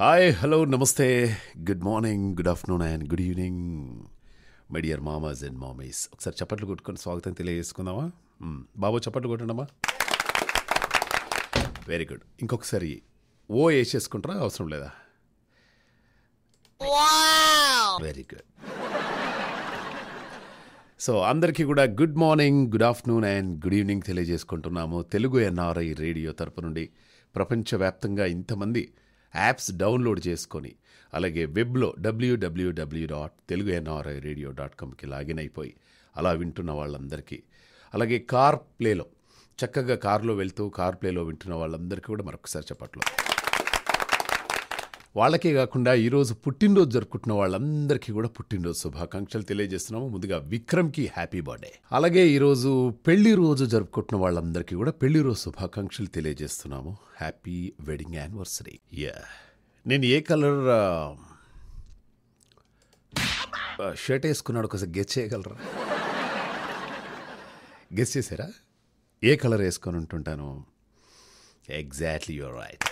Hi hello నమస్తే good morning good afternoon and good evening my dear మామాస్ and మామీస్ ఒకసారి చప్పట్లు కొట్టుకొని స్వాగతం తెలియజేసుకుందామా hmm, బాబు చప్పట్లు కొట్టండమ్మా వెరీ గుడ్ ఇంకొకసారి ఓ వేసేసుకుంటారా అవసరం లేదా వెరీ గుడ్ సో అందరికీ కూడా good morning good afternoon and good evening తెలియజేసుకుంటున్నాము తెలుగు ఎన్ఆర్ఐ రేడియో తరపు నుండి ప్రపంచవ్యాప్తంగా ఇంతమంది యాప్స్ డౌన్లోడ్ చేసుకొని అలాగే వెబ్లో WWW dot Telugu NRI radio dot కామ్కి లాగిన్ అయిపోయి అలా వింటున్న వాళ్ళందరికీ అలాగే కార్ ప్లేలో చక్కగా కారులో వెళ్తూ కార్ ప్లేలో వింటున్న వాళ్ళందరికీ కూడా మరొకసారి చెప్పట్లేదు వాళ్ళకే కాకుండా ఈరోజు పుట్టినరోజు జరుపుకుంటున్న వాళ్ళందరికీ కూడా పుట్టినరోజు శుభాకాంక్షలు తెలియజేస్తున్నాము ముందుగా విక్రమ్కి హ్యాపీ బర్త్డే అలాగే ఈరోజు పెళ్లి రోజు జరుపుకుంటున్న వాళ్ళందరికీ కూడా పెళ్లి రోజు శుభాకాంక్షలు తెలియజేస్తున్నాము హ్యాపీ వెడ్డింగ్ యానివర్సరీ యా నేను ఏ కలర్ షర్ట్ వేసుకున్నాడు ఒకసారి గెస్ చేయగలరా గెస్ చేశారా ఏ కలర్ వేసుకొని ఉంటుంటాను exactly your right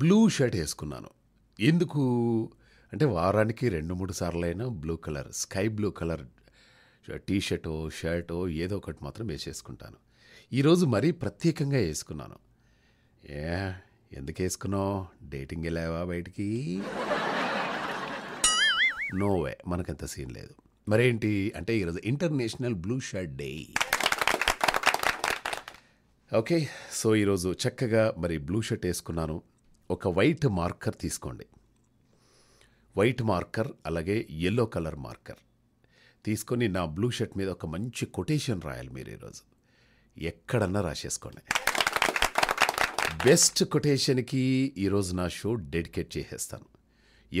blue shirt వేసుకున్నాను ఎందుకు అంటే వారానికి రెండు మూడు సార్లైనా blue colour sky blue colour T షర్టో షర్టో ఏదో ఒకటి మాత్రం వేసేసుకుంటాను ఈరోజు మరీ ప్రత్యేకంగా వేసుకున్నాను ఏ ఎందుకు వేసుకున్నావు డేటింగ్ వెళ్ళావా బయటికి నోవే మనకంత సీన్ లేదు మరేంటి అంటే ఈరోజు international blue shirt day okay so ఈరోజు చక్కగా మరి బ్లూ షర్ట్ వేసుకున్నాను ఒక వైట్ మార్కర్ తీసుకోండి వైట్ మార్కర్ అలాగే ఎల్లో కలర్ మార్కర్ తీసుకొని నా బ్లూ షర్ట్ మీద ఒక మంచి కొటేషన్ రాయాలి మీరు ఈరోజు ఎక్కడన్నా రాసేసుకోండి బెస్ట్ కొటేషన్కి ఈరోజు నా షో డెడికేట్ చేసేస్తాను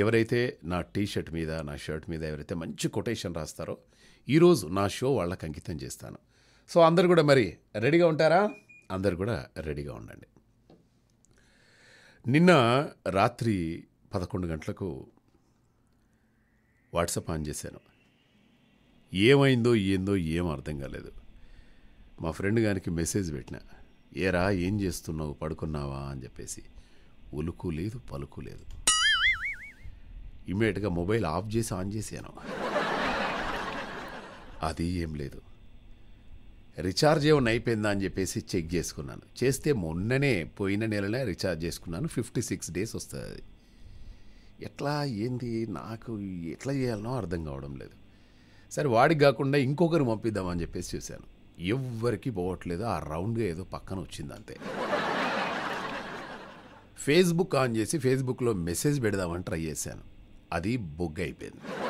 ఎవరైతే నా టీషర్ట్ మీద నా షర్ట్ మీద ఎవరైతే మంచి కొటేషన్ రాస్తారో ఈరోజు నా షో వాళ్ళకి అంకితం చేస్తాను సో అందరు కూడా మరి రెడీగా ఉంటారా అందరు కూడా రెడీగా ఉండండి నిన్న రాత్రి పదకొండు గంటలకు వాట్సాప్ ఆన్ చేశాను ఏమైందో ఏందో ఏం అర్థం కాలేదు మా ఫ్రెండ్ గారికి మెసేజ్ పెట్టిన ఏరా ఏం చేస్తున్నావు పడుకున్నావా అని చెప్పేసి ఉలుకు లేదు పలుకు లేదు ఇమ్మీడియట్గా మొబైల్ ఆఫ్ చేసి ఆన్ చేశాను అది ఏం లేదు రీఛార్జ్ ఏమైనా అయిపోయిందా అని చెప్పేసి చెక్ చేసుకున్నాను చేస్తే మొన్ననే పోయిన నెలనే రీఛార్జ్ చేసుకున్నాను ఫిఫ్టీ సిక్స్ డేస్ వస్తుంది ఎట్లా ఏంది నాకు ఎట్లా చేయాలనో అర్థం కావడం లేదు సరే వాడికి కాకుండా ఇంకొకరు పంపిద్దామని చెప్పేసి చూశాను ఎవ్వరికి పోవట్లేదు ఆ రౌండ్గా ఏదో పక్కన వచ్చింది అంతే ఫేస్బుక్ ఆన్ చేసి ఫేస్బుక్లో మెసేజ్ పెడదామని ట్రై చేశాను అది బొగ్గైపోయింది అయిపోయింది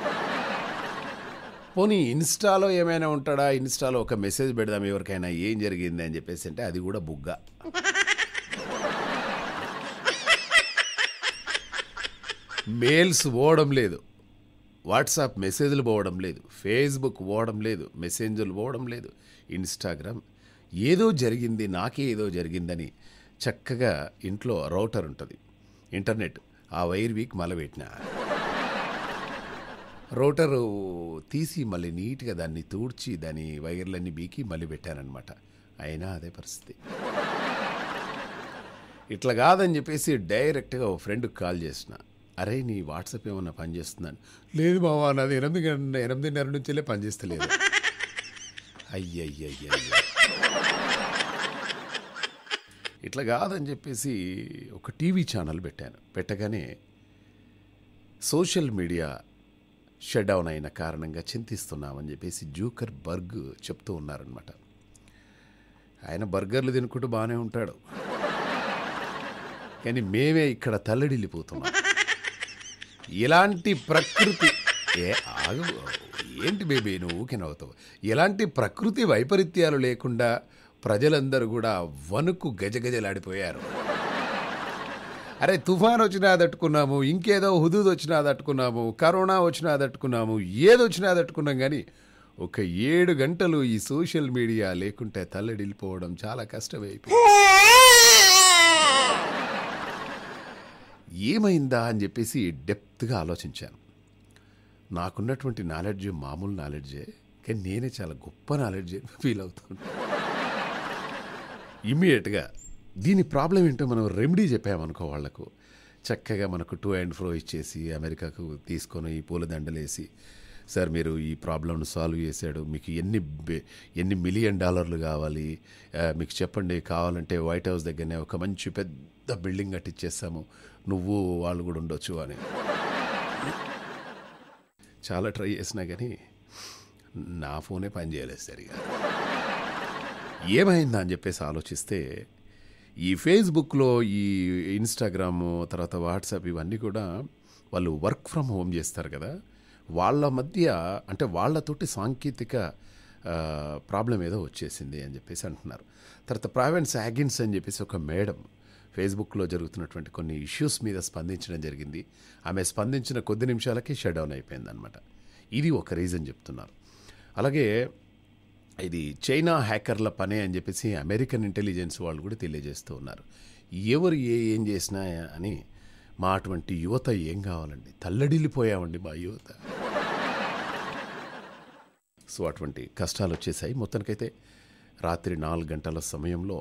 పోనీ ఇన్స్టాలో ఏమైనా ఉంటాడా ఇన్స్టాలో ఒక మెసేజ్ పెడదాం ఎవరికైనా ఏం జరిగింది అని చెప్పేసి అంటే అది కూడా బుగ్గ మెయిల్స్ పోవడం లేదు వాట్సాప్ మెసేజ్లు పోవడం లేదు ఫేస్బుక్ పోవడం లేదు మెసేంజర్లు పోవడం లేదు ఇన్స్టాగ్రామ్ ఏదో జరిగింది నాకే ఏదో జరిగిందని చక్కగా ఇంట్లో రౌటర్ ఉంటుంది ఇంటర్నెట్ ఆ వైర్ వీక్ మలబెట్టిన రోటరు తీసి మళ్ళీ నీట్గా దాన్ని తూడ్చి దాని వైర్లన్నీ బీకి మళ్ళీ పెట్టానమాట అయినా అదే పరిస్థితి ఇట్లా కాదని చెప్పేసి డైరెక్ట్గా ఓ ఫ్రెండ్కి కాల్ చేసిన అరే నీ వాట్సాప్ ఏమన్నా పనిచేస్తున్నాను లేదు బావా నాది ఎనిమిది ఎనిమిదిన్నర నుంచి వెళ్ళి పనిచేస్తలేదు అయ్యయ్య ఇట్లా కాదని చెప్పేసి ఒక టీవీ ఛానల్ పెట్టాను పెట్టగానే సోషల్ మీడియా డౌన్ అయిన కారణంగా చింతిస్తున్నామని చెప్పేసి జూకర్ బర్గ్ చెప్తూ ఉన్నారనమాట ఆయన బర్గర్లు తినుకుంటూ బాగానే ఉంటాడు కానీ మేమే ఇక్కడ తల్లడిల్లిపోతున్నాం ఇలాంటి ప్రకృతి ఏ ఆగు ఏంటి బేబీ నువ్వు ఊకినవుతావు ఇలాంటి ప్రకృతి వైపరీత్యాలు లేకుండా ప్రజలందరూ కూడా వణుకు గజగజలాడిపోయారు అరే తుఫాన్ వచ్చినా తట్టుకున్నాము ఇంకేదో హుదూద్ వచ్చినా తట్టుకున్నాము కరోనా వచ్చినా తట్టుకున్నాము వచ్చినా తట్టుకున్నాం కానీ ఒక ఏడు గంటలు ఈ సోషల్ మీడియా లేకుంటే తల్లడిల్లిపోవడం చాలా కష్టమైపోయింది ఏమైందా అని చెప్పేసి డెప్త్గా ఆలోచించాను నాకున్నటువంటి నాలెడ్జ్ మామూలు నాలెడ్జే కానీ నేనే చాలా గొప్ప నాలెడ్జ్ ఫీల్ అవుతాను ఇమ్మీడియట్గా దీని ప్రాబ్లం ఏంటో మనం రెమెడీ చెప్పామనుకో వాళ్ళకు చక్కగా మనకు టూ అండ్ ఫ్రో ఇచ్చేసి అమెరికాకు తీసుకొని ఈ దండలేసి సార్ మీరు ఈ ప్రాబ్లమ్ను సాల్వ్ చేశాడు మీకు ఎన్ని ఎన్ని మిలియన్ డాలర్లు కావాలి మీకు చెప్పండి కావాలంటే వైట్ హౌస్ దగ్గరనే ఒక మంచి పెద్ద బిల్డింగ్ కట్టిచ్చేస్తాము నువ్వు వాళ్ళు కూడా ఉండొచ్చు అని చాలా ట్రై చేసినా కానీ నా ఫోనే పనిచేయలేదు సరిగా ఏమైందా అని చెప్పేసి ఆలోచిస్తే ఈ ఫేస్బుక్లో ఈ ఇన్స్టాగ్రాము తర్వాత వాట్సాప్ ఇవన్నీ కూడా వాళ్ళు వర్క్ ఫ్రమ్ హోమ్ చేస్తారు కదా వాళ్ళ మధ్య అంటే వాళ్ళతోటి సాంకేతిక ప్రాబ్లం ఏదో వచ్చేసింది అని చెప్పేసి అంటున్నారు తర్వాత ప్రావెన్స్ యాగిన్స్ అని చెప్పేసి ఒక మేడం ఫేస్బుక్లో జరుగుతున్నటువంటి కొన్ని ఇష్యూస్ మీద స్పందించడం జరిగింది ఆమె స్పందించిన కొద్ది నిమిషాలకే షట్ డౌన్ అయిపోయిందనమాట ఇది ఒక రీజన్ చెప్తున్నారు అలాగే ఇది చైనా హ్యాకర్ల పనే అని చెప్పేసి అమెరికన్ ఇంటెలిజెన్స్ వాళ్ళు కూడా తెలియజేస్తూ ఉన్నారు ఎవరు ఏ ఏం చేసినా అని మా అటువంటి యువత ఏం కావాలండి తల్లడిల్లిపోయామండి మా యువత సో అటువంటి కష్టాలు వచ్చేసాయి మొత్తానికైతే రాత్రి నాలుగు గంటల సమయంలో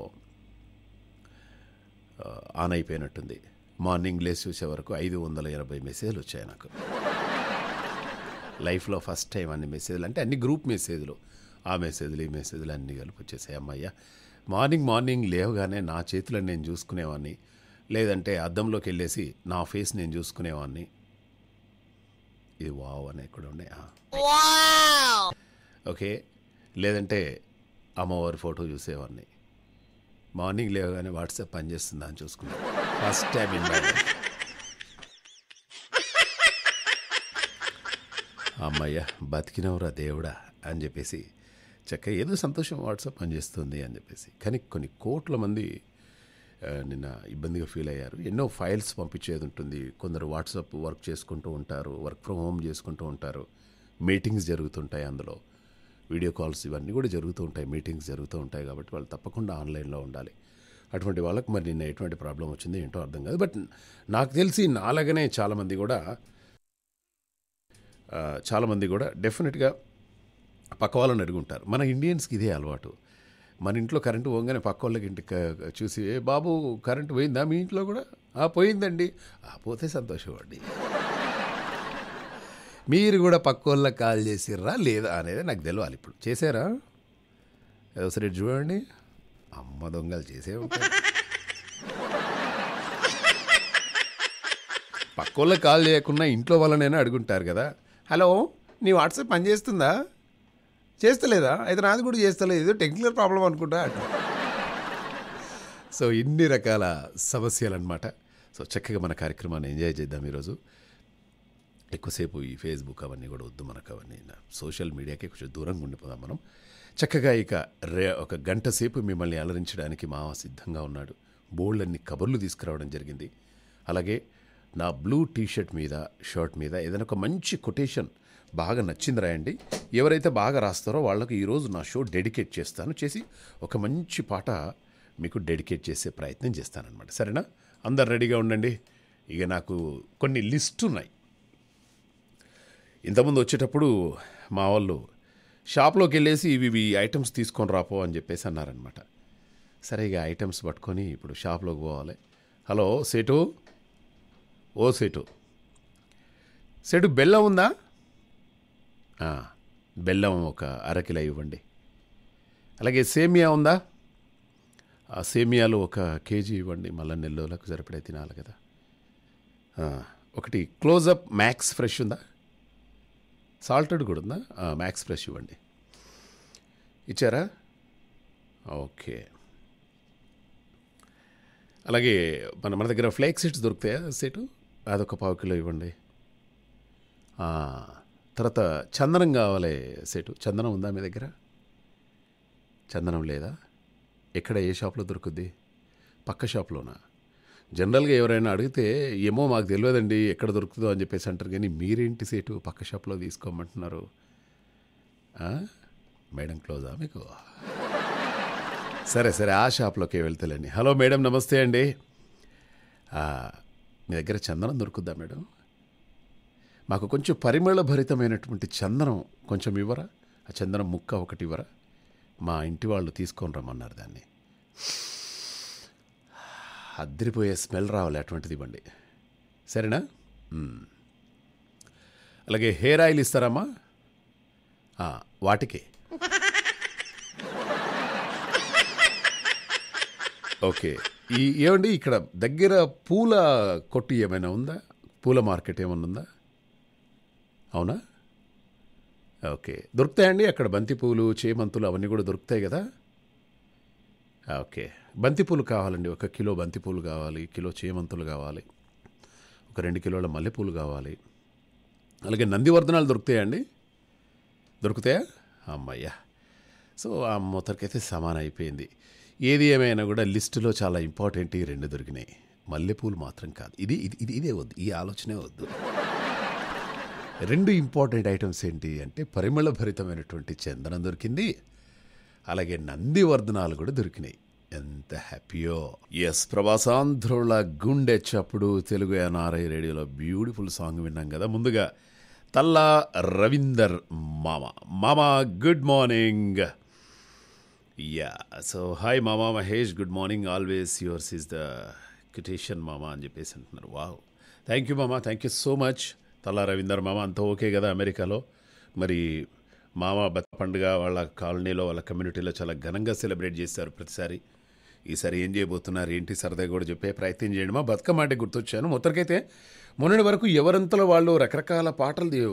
ఆన్ అయిపోయినట్టుంది మార్నింగ్ లేచి చూసే వరకు ఐదు వందల ఎనభై మెసేజ్లు వచ్చాయి నాకు లైఫ్లో ఫస్ట్ టైం అన్ని మెసేజ్లు అంటే అన్ని గ్రూప్ మెసేజ్లు ఆ మెసేజ్లు ఈ మెసేజ్లు అన్నీ కలిపి వచ్చేసాయి అమ్మయ్యా మార్నింగ్ మార్నింగ్ లేవగానే నా చేతులను నేను చూసుకునేవాడిని లేదంటే అద్దంలోకి వెళ్ళేసి నా ఫేస్ నేను చూసుకునేవాడిని ఇది వావ్ అని ఇక్కడ ఉన్నాయి ఓకే లేదంటే అమ్మవారి ఫోటో చూసేవాడిని మార్నింగ్ లేవగానే వాట్సాప్ పనిచేస్తుందా అని చూసుకున్నాను ఫస్ట్ టైం ఇన్ అమ్మయ్య బతికినవరా దేవుడా అని చెప్పేసి చక్కగా ఏదో సంతోషం వాట్సాప్ పనిచేస్తుంది అని చెప్పేసి కానీ కొన్ని కోట్ల మంది నిన్న ఇబ్బందిగా ఫీల్ అయ్యారు ఎన్నో ఫైల్స్ పంపించేది ఉంటుంది కొందరు వాట్సాప్ వర్క్ చేసుకుంటూ ఉంటారు వర్క్ ఫ్రమ్ హోమ్ చేసుకుంటూ ఉంటారు మీటింగ్స్ జరుగుతుంటాయి అందులో వీడియో కాల్స్ ఇవన్నీ కూడా జరుగుతూ ఉంటాయి మీటింగ్స్ జరుగుతూ ఉంటాయి కాబట్టి వాళ్ళు తప్పకుండా ఆన్లైన్లో ఉండాలి అటువంటి వాళ్ళకి మరి నిన్న ఎటువంటి ప్రాబ్లం వచ్చింది ఏంటో అర్థం కాదు బట్ నాకు తెలిసి నాలాగనే చాలామంది కూడా చాలామంది కూడా డెఫినెట్గా పక్క వాళ్ళని అడుగుంటారు మన ఇండియన్స్కి ఇదే అలవాటు మన ఇంట్లో కరెంటు పోగానే పక్క వాళ్ళకి ఇంటికి చూసి ఏ బాబు కరెంటు పోయిందా మీ ఇంట్లో కూడా ఆ పోయిందండి ఆ పోతే అండి మీరు కూడా పక్క వాళ్ళకి కాల్ చేసిర్రా లేదా అనేది నాకు తెలియాలి ఇప్పుడు చేశారా ఒకసారి చూడండి అమ్మ దొంగలు చేసే పక్క వాళ్ళకి కాల్ చేయకుండా ఇంట్లో వాళ్ళనైనా అడుగుంటారు కదా హలో నీ వాట్సాప్ పనిచేస్తుందా చేస్తలేదా అయితే నాది కూడా చేస్తలేదు ఏదో టెక్నికల్ ప్రాబ్లం అనుకుంటా సో ఇన్ని రకాల సమస్యలు అనమాట సో చక్కగా మన కార్యక్రమాన్ని ఎంజాయ్ చేద్దాం ఈరోజు ఎక్కువసేపు ఈ ఫేస్బుక్ అవన్నీ కూడా వద్దు మనకు అవన్నీ సోషల్ మీడియాకి కొంచెం దూరంగా ఉండిపోదాం మనం చక్కగా ఇక రే ఒక గంట సేపు మిమ్మల్ని అలరించడానికి మావ సిద్ధంగా ఉన్నాడు బోల్డ్ అన్ని కబుర్లు తీసుకురావడం జరిగింది అలాగే నా బ్లూ టీషర్ట్ మీద షర్ట్ మీద ఏదైనా ఒక మంచి కొటేషన్ బాగా నచ్చింది రాయండి ఎవరైతే బాగా రాస్తారో వాళ్ళకి ఈరోజు నా షో డెడికేట్ చేస్తాను చేసి ఒక మంచి పాట మీకు డెడికేట్ చేసే ప్రయత్నం చేస్తానన్నమాట సరేనా అందరు రెడీగా ఉండండి ఇక నాకు కొన్ని లిస్ట్ ఉన్నాయి ఇంతకుముందు వచ్చేటప్పుడు మా వాళ్ళు షాప్లోకి వెళ్ళేసి ఇవి ఇవి ఐటమ్స్ తీసుకొని రాపో అని చెప్పేసి అన్నారనమాట సరే ఇక ఐటమ్స్ పట్టుకొని ఇప్పుడు షాప్లోకి పోవాలి హలో సెటు ఓ సెటు సెటు బెల్లం ఉందా బెల్లం ఒక అరకిలో ఇవ్వండి అలాగే సేమియా ఉందా ఆ సేమియాలు ఒక కేజీ ఇవ్వండి మళ్ళీ నెల్లోలకు సరిపడే తినాలి కదా ఒకటి క్లోజప్ మ్యాక్స్ ఫ్రెష్ ఉందా సాల్టెడ్ కూడా ఉందా మ్యాక్స్ ఫ్రెష్ ఇవ్వండి ఇచ్చారా ఓకే అలాగే మన మన దగ్గర ఫ్లేక్ సీట్స్ దొరుకుతాయా సీటు అదొక పావు కిలో ఇవ్వండి తర్వాత చందనం కావాలి సెటు చందనం ఉందా మీ దగ్గర చందనం లేదా ఎక్కడ ఏ షాప్లో దొరుకుద్ది పక్క షాప్లోనా జనరల్గా ఎవరైనా అడిగితే ఏమో మాకు తెలియదండి ఎక్కడ దొరుకుతుందో అని చెప్పేసి అంటారు కానీ మీరేంటి సేటు పక్క షాప్లో తీసుకోమంటున్నారు మేడం క్లోజా మీకు సరే సరే ఆ షాప్లోకి వెళ్తేలేండి హలో మేడం నమస్తే అండి మీ దగ్గర చందనం దొరుకుద్దా మేడం మాకు కొంచెం పరిమళభరితమైనటువంటి చందనం కొంచెం ఇవ్వరా ఆ చందనం ముక్క ఒకటి ఇవ్వరా మా ఇంటి వాళ్ళు తీసుకొని రమ్మన్నారు దాన్ని అద్దరిపోయే స్మెల్ రావాలి అటువంటిది ఇవ్వండి సరేనా అలాగే హెయిర్ ఆయిల్ ఇస్తారమ్మా వాటికి ఓకే ఈ ఏమండి ఇక్కడ దగ్గర పూల కొట్టు ఏమైనా ఉందా పూల మార్కెట్ ఏమైనా ఉందా అవునా ఓకే దొరుకుతాయండి అక్కడ బంతిపూలు చేమంతులు అవన్నీ కూడా దొరుకుతాయి కదా ఓకే బంతిపూలు కావాలండి ఒక కిలో బంతిపూలు కావాలి కిలో చేమంతులు కావాలి ఒక రెండు కిలోల మల్లెపూలు కావాలి అలాగే నందివర్ధనాలు దొరుకుతాయండి దొరుకుతాయా అమ్మయ్యా సో ఆ మూతరికైతే సమానం అయిపోయింది ఏది ఏమైనా కూడా లిస్టులో చాలా ఇంపార్టెంట్ ఈ రెండు దొరికినాయి మల్లెపూలు మాత్రం కాదు ఇది ఇది ఇదే వద్దు ఈ ఆలోచనే వద్దు రెండు ఇంపార్టెంట్ ఐటమ్స్ ఏంటి అంటే పరిమళభరితమైనటువంటి చందనం దొరికింది అలాగే నందివర్ధనాలు కూడా దొరికినాయి ఎంత హ్యాపీయో ఎస్ ప్రభాసాంధ్రుల గుండె చప్పుడు తెలుగు ఎన్ఆర్ఐ రేడియోలో బ్యూటిఫుల్ సాంగ్ విన్నాం కదా ముందుగా తల్లా రవీందర్ మామ మామ good morning ya so hi మామా Mahesh good morning always yours is the quotation మామా అని చెప్పేసి అంటున్నారు వావ్ థ్యాంక్ యూ మామా thank you so much Tala Ravinder మామ అంతా ఓకే కదా అమెరికాలో మరి మామ బత పండుగ వాళ్ళ కాలనీలో వాళ్ళ కమ్యూనిటీలో చాలా ఘనంగా సెలబ్రేట్ చేశారు ప్రతిసారి ఈసారి ఏం చేయబోతున్నారు ఏంటి సరదాగా కూడా చెప్పే ప్రయత్నం చేయండి మా బతుకమ్మ అంటే గుర్తొచ్చాను మొత్తకైతే మొన్నటి వరకు ఎవరంతలో వాళ్ళు రకరకాల పాటలు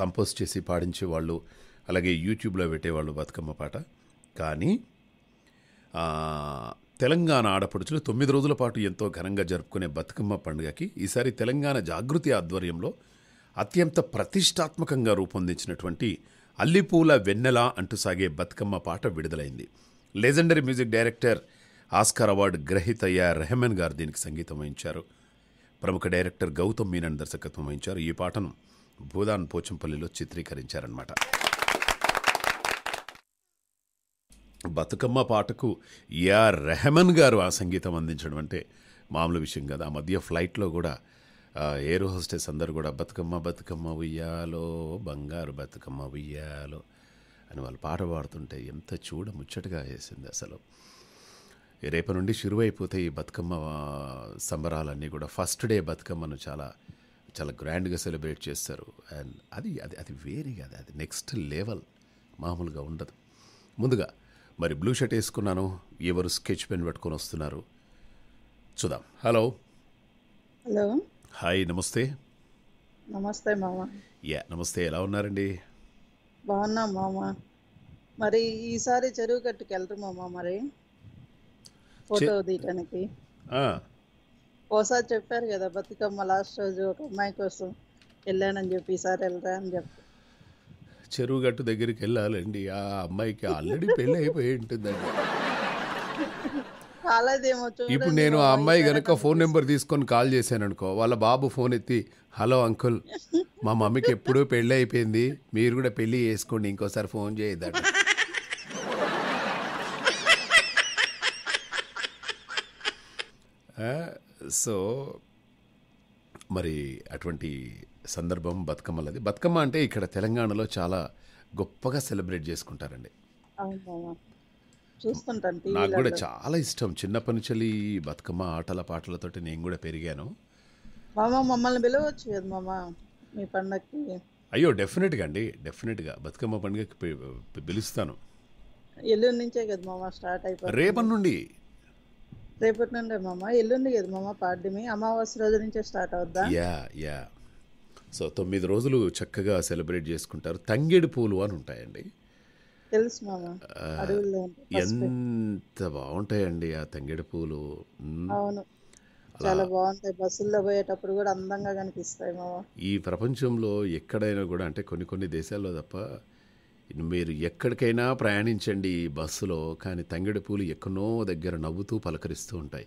కంపోజ్ చేసి పాడించే వాళ్ళు అలాగే యూట్యూబ్లో పెట్టేవాళ్ళు బతుకమ్మ పాట కానీ తెలంగాణ ఆడపడుచులు తొమ్మిది రోజుల పాటు ఎంతో ఘనంగా జరుపుకునే బతుకమ్మ పండుగకి ఈసారి తెలంగాణ జాగృతి ఆధ్వర్యంలో అత్యంత ప్రతిష్టాత్మకంగా రూపొందించినటువంటి అల్లిపూల వెన్నెల అంటూ సాగే బతుకమ్మ పాట విడుదలైంది legendary music director Oscar award గ్రహీత రెహమాన్ గారు దీనికి సంగీతం వహించారు ప్రముఖ డైరెక్టర్ గౌతమ్ మీనన్ దర్శకత్వం వహించారు ఈ పాటను భూదాన్ పోచంపల్లిలో చిత్రీకరించారన్నమాట బతుకమ్మ పాటకు యా రెహమన్ గారు ఆ సంగీతం అందించడం అంటే మామూలు విషయం కాదు ఆ మధ్య ఫ్లైట్లో కూడా ఎయిర్ హోస్టెస్ అందరు కూడా బతుకమ్మ బతుకమ్మ ఉయ్యాలో బంగారు బతుకమ్మ ఉయ్యాలో అని వాళ్ళు పాట పాడుతుంటే ఎంత చూడ ముచ్చటగా వేసింది అసలు రేపు నుండి శురువైపోతే ఈ బతుకమ్మ సంబరాలన్నీ కూడా ఫస్ట్ డే బతుకమ్మను చాలా చాలా గ్రాండ్గా సెలబ్రేట్ చేస్తారు అండ్ అది అది అది వేరే అది అది నెక్స్ట్ లెవెల్ మామూలుగా ఉండదు ముందుగా మరి బ్లూ షర్ట్ వేసుకున్నాను ఎవరు స్కెచ్ పెన్ పెట్టుకొని వస్తున్నారు చూద్దాం హలో హలో హాయ్ నమస్తే నమస్తే మామ యా నమస్తే ఎలా ఉన్నారండి బాగున్నా మామా మరి ఈసారి చెరువు కట్టుకు వెళ్తామా మామ మరి ఫోటో తీయటానికి ఓసారి చెప్పారు కదా బతుకమ్మ లాస్ట్ రోజు ఒక అమ్మాయి కోసం వెళ్ళానని చెప్పి ఈసారి వెళ్తా అని చెప్పి చెరువు గట్టు దగ్గరికి వెళ్ళాలండి ఆ అమ్మాయికి ఆల్రెడీ పెళ్ళి అయిపోయి ఉంటుందండి ఇప్పుడు నేను ఆ అమ్మాయి గనక ఫోన్ నెంబర్ తీసుకొని కాల్ చేశాను అనుకో వాళ్ళ బాబు ఫోన్ ఎత్తి హలో అంకుల్ మా మమ్మీకి ఎప్పుడూ పెళ్ళి అయిపోయింది మీరు కూడా పెళ్ళి చేసుకోండి ఇంకోసారి ఫోన్ చేయొద్దంట సో మరి అటువంటి సందర్భం బతుకమ్మలది బతుకమ్మ అంటే ఇక్కడ తెలంగాణలో చాలా గొప్పగా సెలబ్రేట్ చేసుకుంటారండి నాకు కూడా చాలా ఇష్టం చిన్నప్పటి నుంచి బతుకమ్మ ఆటల పాటలతోటి నేను కూడా పెరిగాను మామ మమ్మల్ని పిలవచ్చు కదా మీ పండగకి అయ్యో డెఫినెట్గా అండి డెఫినెట్గా బతుకమ్మ పండుగకి పిలుస్తాను ఎల్లుండి నుంచే కదా మామ స్టార్ట్ రేపటి నుండి రేపటి నుండే మామ ఎల్లుండి కదా మామ పాడ్యమి అమావాస్య రోజు నుంచే స్టార్ట్ అవుద్దా యా యా సో తొమ్మిది రోజులు చక్కగా సెలబ్రేట్ చేసుకుంటారు తంగిడి పూలు అని ఉంటాయండి తెలుసు మామ ఎంత బాగుంటాయండి ఆ తంగిడి పూలు అవును చాలా బాగుంటాయి బస్సుల్లో పోయేటప్పుడు కూడా అందంగా కనిపిస్తాయి మామ ఈ ప్రపంచంలో ఎక్కడైనా కూడా అంటే కొన్ని కొన్ని దేశాల్లో తప్ప మీరు ఎక్కడికైనా ప్రయాణించండి బస్సులో కానీ తంగిడి పూలు ఎక్కడో దగ్గర నవ్వుతూ పలకరిస్తూ ఉంటాయి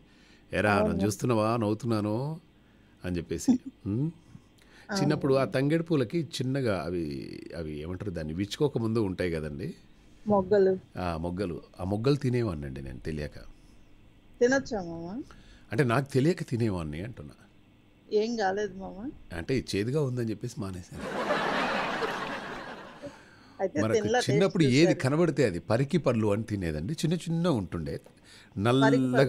ఎరా నన్ను చూస్తున్నావా నవ్వుతున్నాను అని చెప్పేసి చిన్నప్పుడు ఆ తంగిడి పూలకి చిన్నగా అవి అవి ఏమంటారు దాన్ని విచ్చుకోక ముందు ఉంటాయి కదండి మొగ్గలు ఆ మొగ్గలు ఆ మొగ్గలు అండి నేను తెలియక అంటే నాకు తెలియక తినేవాడిని అంటున్నా ఏం కాలేదు మామ అంటే చేదుగా ఉందని చెప్పేసి మానేశాను మనకు చిన్నప్పుడు ఏది కనబడితే అది పరికి పళ్ళు అని తినేదండి చిన్న చిన్న ఉంటుండే నల్లగా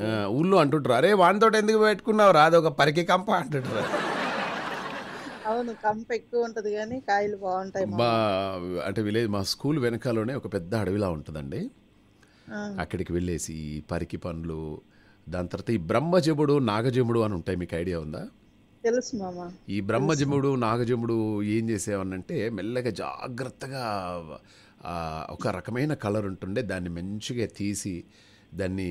ఊళ్ళో అంటుంటారు అరే వానితోటి ఎందుకు పెట్టుకున్నావు రాదు ఒక పరికి కంప అంటుంటారు అవును కంప ఎక్కువ ఉంటది కానీ కాయలు బాగుంటాయి అంటే విలేజ్ మా స్కూల్ వెనకాలనే ఒక పెద్ద అడవిలా ఉంటుందండి అక్కడికి వెళ్ళేసి పరికి పండ్లు దాని తర్వాత ఈ బ్రహ్మజముడు నాగజముడు అని ఉంటాయి మీకు ఐడియా ఉందా తెలుసు ఈ బ్రహ్మజముడు నాగజముడు ఏం చేసేవనంటే మెల్లగా జాగ్రత్తగా ఒక రకమైన కలర్ ఉంటుండే దాన్ని మంచిగా తీసి దాన్ని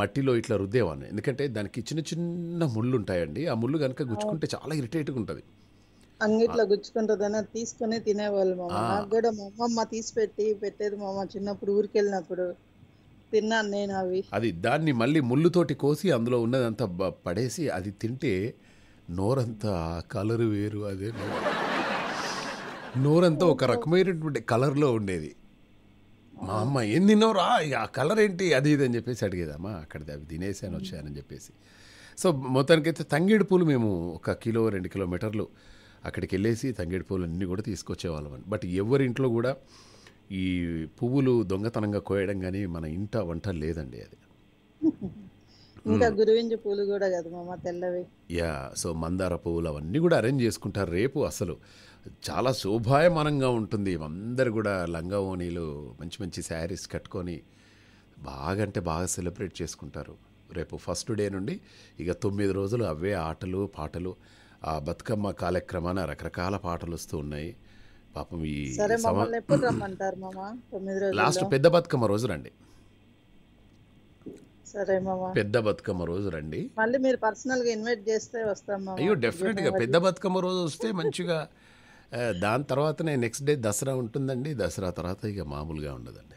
మట్టిలో ఇట్లా రుద్దేవాన్ని ఎందుకంటే దానికి చిన్న చిన్న ముళ్ళు ఉంటాయండి ఆ ముళ్ళు కనుక గుచ్చుకుంటే చాలా ఇరిటేట్గా ఉంటుంది అంగిట్లో గుచ్చుకుంటుందని తీసుకుని తినేవాళ్ళు మామ కూడా మా అమ్మమ్మ తీసి పెట్టి పెట్టేది అమ్మ చిన్నప్పుడు ఊరికెళ్ళినప్పుడు తిన్నాను నేను అవి అది దాన్ని మళ్ళీ ముళ్ళుతోటి కోసి అందులో ఉన్నదంతా పడేసి అది తింటే నోరంతా కలర్ వేరు అదే నోరంతా ఒక రకమైనటువంటి కలర్లో ఉండేది మా అమ్మ ఏం తిన్నావురా ఆ కలర్ ఏంటి అది ఇది అని చెప్పేసి అడిగేదమ్మా అక్కడ అవి తినేసాను వచ్చానని చెప్పేసి సో మొత్తానికైతే తంగేడు పూలు మేము ఒక కిలో రెండు కిలోమీటర్లు అక్కడికి వెళ్ళేసి తంగేడు పూలు అన్నీ కూడా తీసుకొచ్చేవాళ్ళం బట్ ఎవరింట్లో కూడా ఈ పువ్వులు దొంగతనంగా కోయడం కానీ మన ఇంట వంట లేదండి అది ఇంకా గురువింజ కూడా మామ తెల్లవి యా సో మందార పువ్వులు అవన్నీ కూడా అరేంజ్ చేసుకుంటారు రేపు అసలు చాలా శోభాయమానంగా ఉంటుంది అందరు కూడా లంగావోనీలు మంచి మంచి శారీస్ కట్టుకొని బాగా అంటే బాగా సెలబ్రేట్ చేసుకుంటారు రేపు ఫస్ట్ డే నుండి ఇక తొమ్మిది రోజులు అవే ఆటలు పాటలు ఆ బతుకమ్మ కార్యక్రమాన రకరకాల పాటలు వస్తూ ఉన్నాయి పాపం ఈ సరే లాస్ట్ పెద్ద బతుకమ్మ రోజు రండి సరే పెద్ద బతుకమ్మ రోజు రండి మళ్ళీ మీరు పర్సనల్ గా ఇన్వైట్ చేస్తే వస్తాం అయ్యో డెఫినెట్ గా పెద్ద బతుకమ్మ రోజు వస్తే మంచిగా దాని తర్వాతనే నెక్స్ట్ డే దసరా ఉంటుందండి దసరా తర్వాత ఇక మామూలుగా ఉండదండి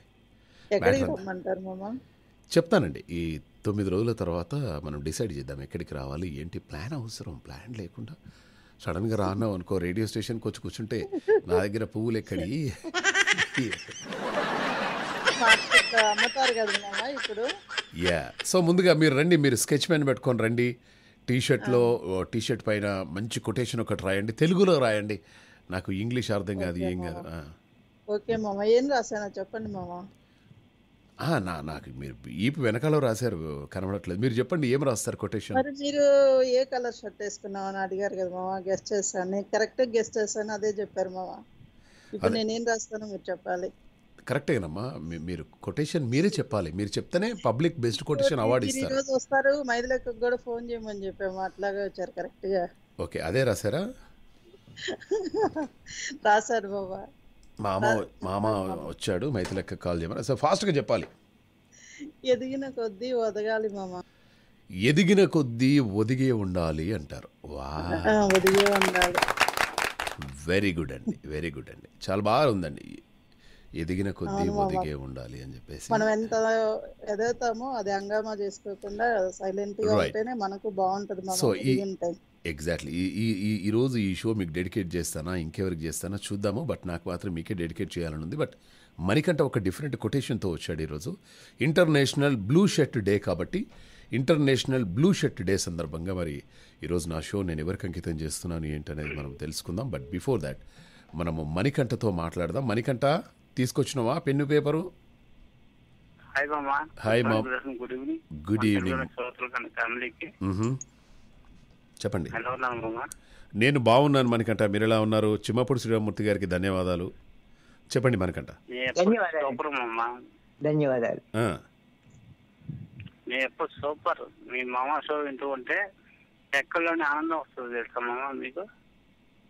చెప్తానండి ఈ తొమ్మిది రోజుల తర్వాత మనం డిసైడ్ చేద్దాం ఎక్కడికి రావాలి ఏంటి ప్లాన్ అవసరం ప్లాన్ లేకుండా సడన్గా రాన్నావు అనుకో రేడియో స్టేషన్కి వచ్చి కూర్చుంటే నా దగ్గర పువ్వులు ఎక్కడి యా సో ముందుగా మీరు రండి మీరు స్కెచ్ పెన్ పెట్టుకొని రండి టీషర్ట్లో టీషర్ట్ పైన మంచి కొటేషన్ ఒకటి రాయండి తెలుగులో రాయండి నాకు ఇంగ్లీష్ అర్థం కాదు ఏం కాదు ఓకే మామ ఏం రాసానో చెప్పండి మామ నా నాకు మీరు ఈపు వెనకాల రాశారు కనబడట్లేదు మీరు చెప్పండి ఏం రాస్తారు కొటేషన్ మీరు ఏ కలర్ షర్ట్ వేసుకున్నావు అని అడిగారు కదా మామ గెస్ట్ చేశాను నేను కరెక్ట్గా గెస్ట్ చేశాను అదే చెప్పారు మామ ఇప్పుడు నేనేం రాస్తానో మీరు చెప్పాలి కరెక్టేనమ్మా మీరు కొటేషన్ మీరే చెప్పాలి మీరు చెప్తేనే పబ్లిక్ బెస్ట్ కొటేషన్ అవార్డు ఇస్తారు ఈరోజు వస్తారు మహిళలకు కూడా ఫోన్ చేయమని చెప్పాము అట్లాగే వచ్చారు కరెక్ట్గా ఓకే అదే రాశారా రాశారు బాబా మామ మామ వచ్చాడు మైథిలక్క కాల్ చేయమని సో ఫాస్ట్గా చెప్పాలి ఎదిగిన కొద్దీ ఒదగాలి మామ ఎదిగిన కొద్దీ ఒదిగే ఉండాలి అంటారు వా వెరీ గుడ్ అండి వెరీ గుడ్ అండి చాలా బాగా ఉందండి ఎదిగిన కొద్దీ ఒదిగే ఉండాలి అని చెప్పేసి మనం ఎంత ఎదుగుతామో అది అంగమా చేసుకోకుండా సైలెంట్ గా ఉంటేనే మనకు బాగుంటుంది సో ఎగ్జాక్ట్లీ ఈ ఈ ఈరోజు ఈ షో మీకు డెడికేట్ చేస్తానా ఇంకెవరికి చేస్తానా చూద్దాము బట్ నాకు మాత్రం మీకే డెడికేట్ చేయాలని ఉంది బట్ మణికంట ఒక డిఫరెంట్ కొటేషన్తో వచ్చాడు ఈరోజు ఇంటర్నేషనల్ బ్లూ షర్ట్ డే కాబట్టి ఇంటర్నేషనల్ బ్లూ షర్ట్ డే సందర్భంగా మరి ఈరోజు నా షో నేను ఎవరికి అంకితం చేస్తున్నాను ఏంటనేది మనం తెలుసుకుందాం బట్ బిఫోర్ దాట్ మనము మణికంఠతో మాట్లాడదాం మణికంఠ తీసుకొచ్చినావా పెన్ను పేపరు హాయ్ మామా hi mom good evening good evening ఫ్యామిలీకి చెప్పండి హలో నేను బాగున్నాను మనకంట మీరు ఎలా ఉన్నారు చిమ్మపూడి శ్రీరామూర్తి గారికి ధన్యవాదాలు చెప్పండి మనకంట ధన్యవాదాలు నేను ఎప్పుడు సూపర్ మీ మామ షో వింటూ ఉంటే ఎక్కడలోనే ఆనందం వస్తుంది తెలుసా మామ మీకు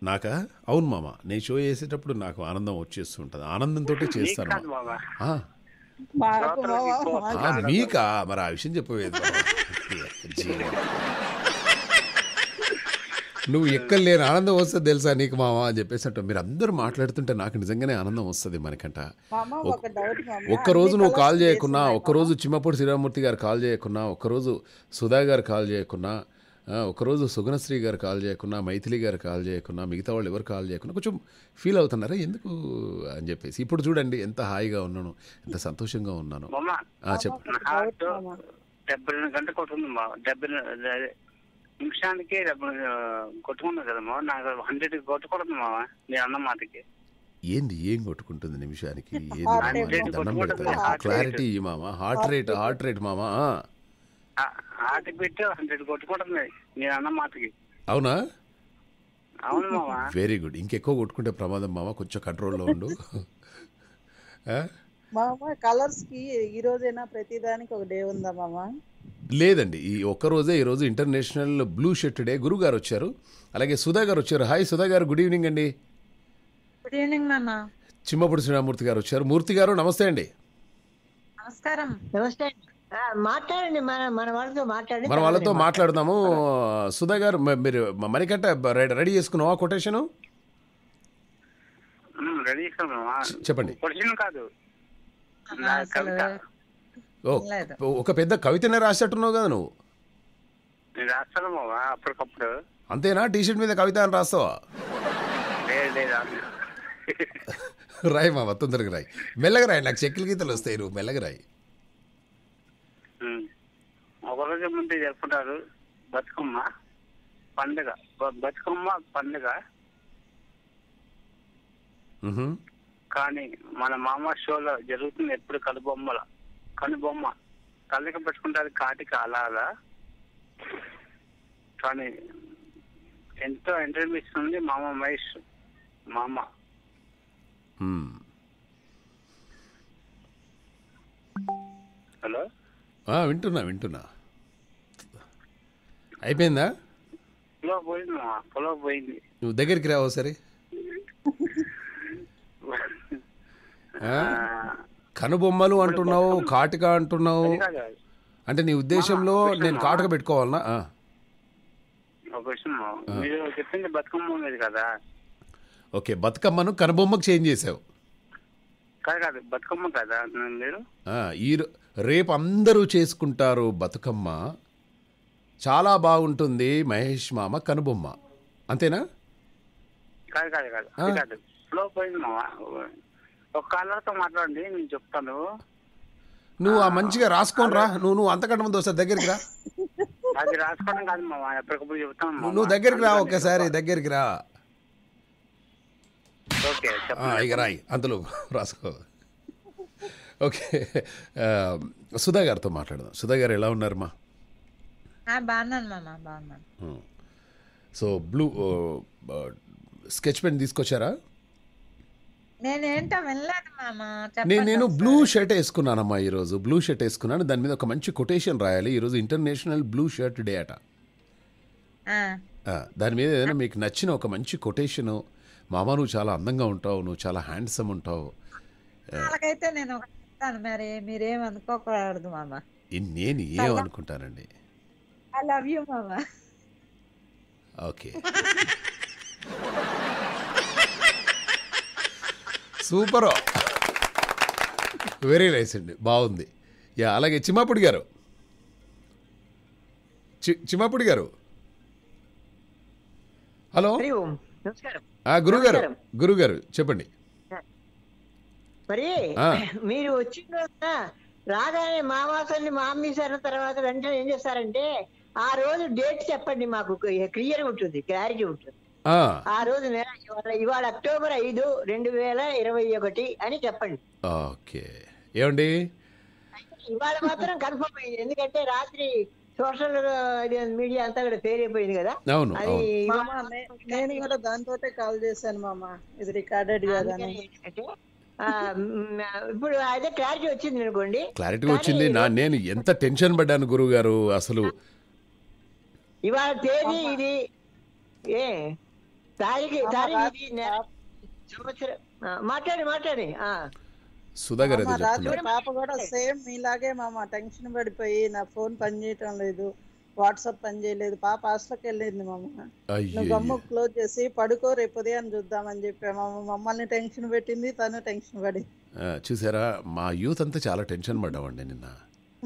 నాకా అవును మామ నేను షో చేసేటప్పుడు నాకు ఆనందం వచ్చేస్తుంటుంది ఆనందంతో చేస్తాను మీకా మరి ఆ విషయం చెప్పవేది నువ్వు లేని ఆనందం వస్తుంది తెలుసా నీకు మామ అని చెప్పేసి మీరు అందరూ మాట్లాడుతుంటే నాకు నిజంగానే ఆనందం వస్తుంది మనకంట ఒక్కరోజు నువ్వు కాల్ చేయకున్నా ఒక్కరోజు చిమ్మపూడి శ్రీరామూర్తి గారు కాల్ చేయకున్నా ఒక్కరోజు సుధా గారు కాల్ చేయకున్నా ఒకరోజు సుగుణశ్రీ గారు కాల్ చేయకున్నా మైథిలి గారు కాల్ చేయకున్నా మిగతా వాళ్ళు ఎవరు కాల్ చేయకున్నా కొంచెం ఫీల్ అవుతున్నారా ఎందుకు అని చెప్పేసి ఇప్పుడు చూడండి ఎంత హాయిగా ఉన్నాను ఎంత సంతోషంగా ఉన్నాను చెప్పు డెబ్బై రెండు గంటలు కొట్టుకుందమ్మా నిమిషానికి డెబ్బై కదమ్మా నాకు హండ్రెడ్ కొట్టుకూడదు మావా నేను అన్న మాటకి ఏంది ఏం కొట్టుకుంటుంది నిమిషానికి క్లారిటీ మామా హార్ట్ రేట్ హార్ట్ రేట్ మామా ఆటకి పెట్టి హండ్రెడ్ కొట్టుకుంటుంది అన్న మాటకి అవునా అవును మావా వెరీ గుడ్ ఇంకెక్కువ కొట్టుకుంటే ప్రమాదం మామ కొంచెం కంట్రోల్లో ఉండు మామ కలర్స్ కి ఈ రోజైనా ప్రతిదానికి ఒక డే ఉందా మామ లేదండి ఈ ఒక్కరోజే ఈరోజు ఇంటర్నేషనల్ బ్లూ షర్ట్ డే గురువు గారు వచ్చారు అలాగే సుధా గారు వచ్చారు హాయ్ సుధా గారు గుడ్ ఈవినింగ్ అండి గుడ్ ఈవినింగ్ నాన్న చిమ్మపుడు శ్రీరామూర్తి గారు వచ్చారు మూర్తి గారు నమస్తే అండి నమస్కారం నమస్తే అండి మాట్లాడండి మన వాళ్ళతో మాట్లాడి మన వాళ్ళతో మాట్లాడదాము సుధా గారు మీరు మరికట్ట రెడీ చేసుకున్నావా కొటేషన్ చెప్పండి ఒక పెద్ద కవితనే రాసేటున్నావు కదా నువ్వు అప్పటికప్పుడు అంతేనా టీషర్ట్ మీద కవిత అని రాస్తావా రాయి మా తొందరగా రాయి మెల్లగా రాయి నాకు చెక్కుల గీతలు వస్తాయి నువ్వు మెల్లగా రాయి ఒక రోజు ముందు జరుపుకుంటారు బతుకమ్మ పండుగ బతుకమ్మ పండుగ కానీ మన మామ షోలో జరుగుతుంది ఎప్పుడు కనుబొమ్మల కనుబొమ్మ తల్లికి పెట్టుకుంటారు కాటిక అలా అలా కానీ ఎంతో ఎంటర్మిషన్ ఉంది మామ మహేష్ మామ హలో వింటున్నా వింటున్నా అయిపోయిందా నువ్వు దగ్గరికి రావు సరి కనుబొమ్మలు అంటున్నావు కాటిక అంటున్నావు అంటే నీ ఉద్దేశంలో నేను కాటుక పెట్టుకోవాలనా ఓకే బతుకమ్మను కనుబొమ్మకు చేంజ్ చేసావు బతుకమ్మ ఈ రేపు అందరూ చేసుకుంటారు బతుకమ్మ చాలా బాగుంటుంది మహేష్ మామ కనుబొమ్మ అంతేనా మాట్లాడండి చెప్తాను నువ్వు ఆ మంచిగా రాసుకోండి రా నువ్వు నువ్వు అంతకంటే ముందు వస్తా దగ్గరికి రా అది రాసుకోవడం కాదు ఎప్పటికప్పుడు చెప్తాను నువ్వు దగ్గరికి రా ఒకేసారి దగ్గరికి రా ఓకే ఇక రాయి అంతలో రాసుకో ఓకే సుధా గారితో మాట్లాడదాం సుధా గారు ఎలా ఉన్నారు మా బాగున్నాను మామా బాగున్నాను సో బ్లూ స్కెచ్ పెన్ తీసుకొచ్చారా నేనేంటో వెళ్ళాను మామ నేను నేను బ్లూ షర్ట్ వేసుకున్నానమ్మా ఈరోజు బ్లూ షర్ట్ వేసుకున్నాను దాని మీద ఒక మంచి కొటేషన్ రాయాలి ఈరోజు ఇంటర్నేషనల్ బ్లూ షర్ట్ డే అట దాని మీద ఏదైనా మీకు నచ్చిన ఒక మంచి కొటేషన్ మామ నువ్వు చాలా అందంగా ఉంటావు నువ్వు చాలా హ్యాండ్సమ్ ఉంటావు అలాగైతే నేను మరి మీరేమనుకోకూడదు మామ నేను ఏమనుకుంటానండి ఐ లవ్ యూ మామా ఓకే సూపర్ వెరీ నైస్ అండి బాగుంది యా అలాగే చిమాపుడి గారు చిమాపుడి గారు హలో గురుగారు గురుగారు చెప్పండి మరి మీరు వచ్చిన రాగానే మామాసాన్ని మామీసారి తర్వాత వెంటనే ఏం చేస్తారంటే ఆ రోజు డేట్ చెప్పండి మాకు క్లియర్ ఉంటుంది క్లారిటీ ఉంటుంది ఆ రోజు ఇవాళ అక్టోబర్ ఐదు రెండు వేల ఇరవై ఒకటి అని చెప్పండి ఓకే ఏమండి ఇవాళ మాత్రం కన్ఫర్మ్ అయింది ఎందుకంటే రాత్రి సోషల్ మీడియా అంతా కూడా ఫెయిల్ అయిపోయింది కదా అవును నేను కూడా దాంతో కాల్ చేశాను మామ ఇది రికార్డెడ్ కదా ఇప్పుడు అదే క్లారిటీ వచ్చింది అనుకోండి క్లారిటీ వచ్చింది నా నేను ఎంత టెన్షన్ పడ్డాను గురువు గారు అసలు ఇవాళ తేదీ ఇది ఏ తారీఖు తారీఖు ఇది సంవత్సరం మాట్లాడి మాట్లాడి పాప కూడా సేమ్ మీలాగే మామ టెన్షన్ పడిపోయి నా ఫోన్ పనిచేయటం లేదు వాట్సాప్ పని చేయలేదు పాప హాస్టల్కి వెళ్ళింది మామ నువ్వు గమ్ము క్లోజ్ చేసి పడుకో రేపు ఉదయం చూద్దామని చెప్పా మామ మమ్మల్ని టెన్షన్ పెట్టింది తను టెన్షన్ పడింది చూసారా మా యూత్ అంతా చాలా టెన్షన్ పడ్డామండి నిన్న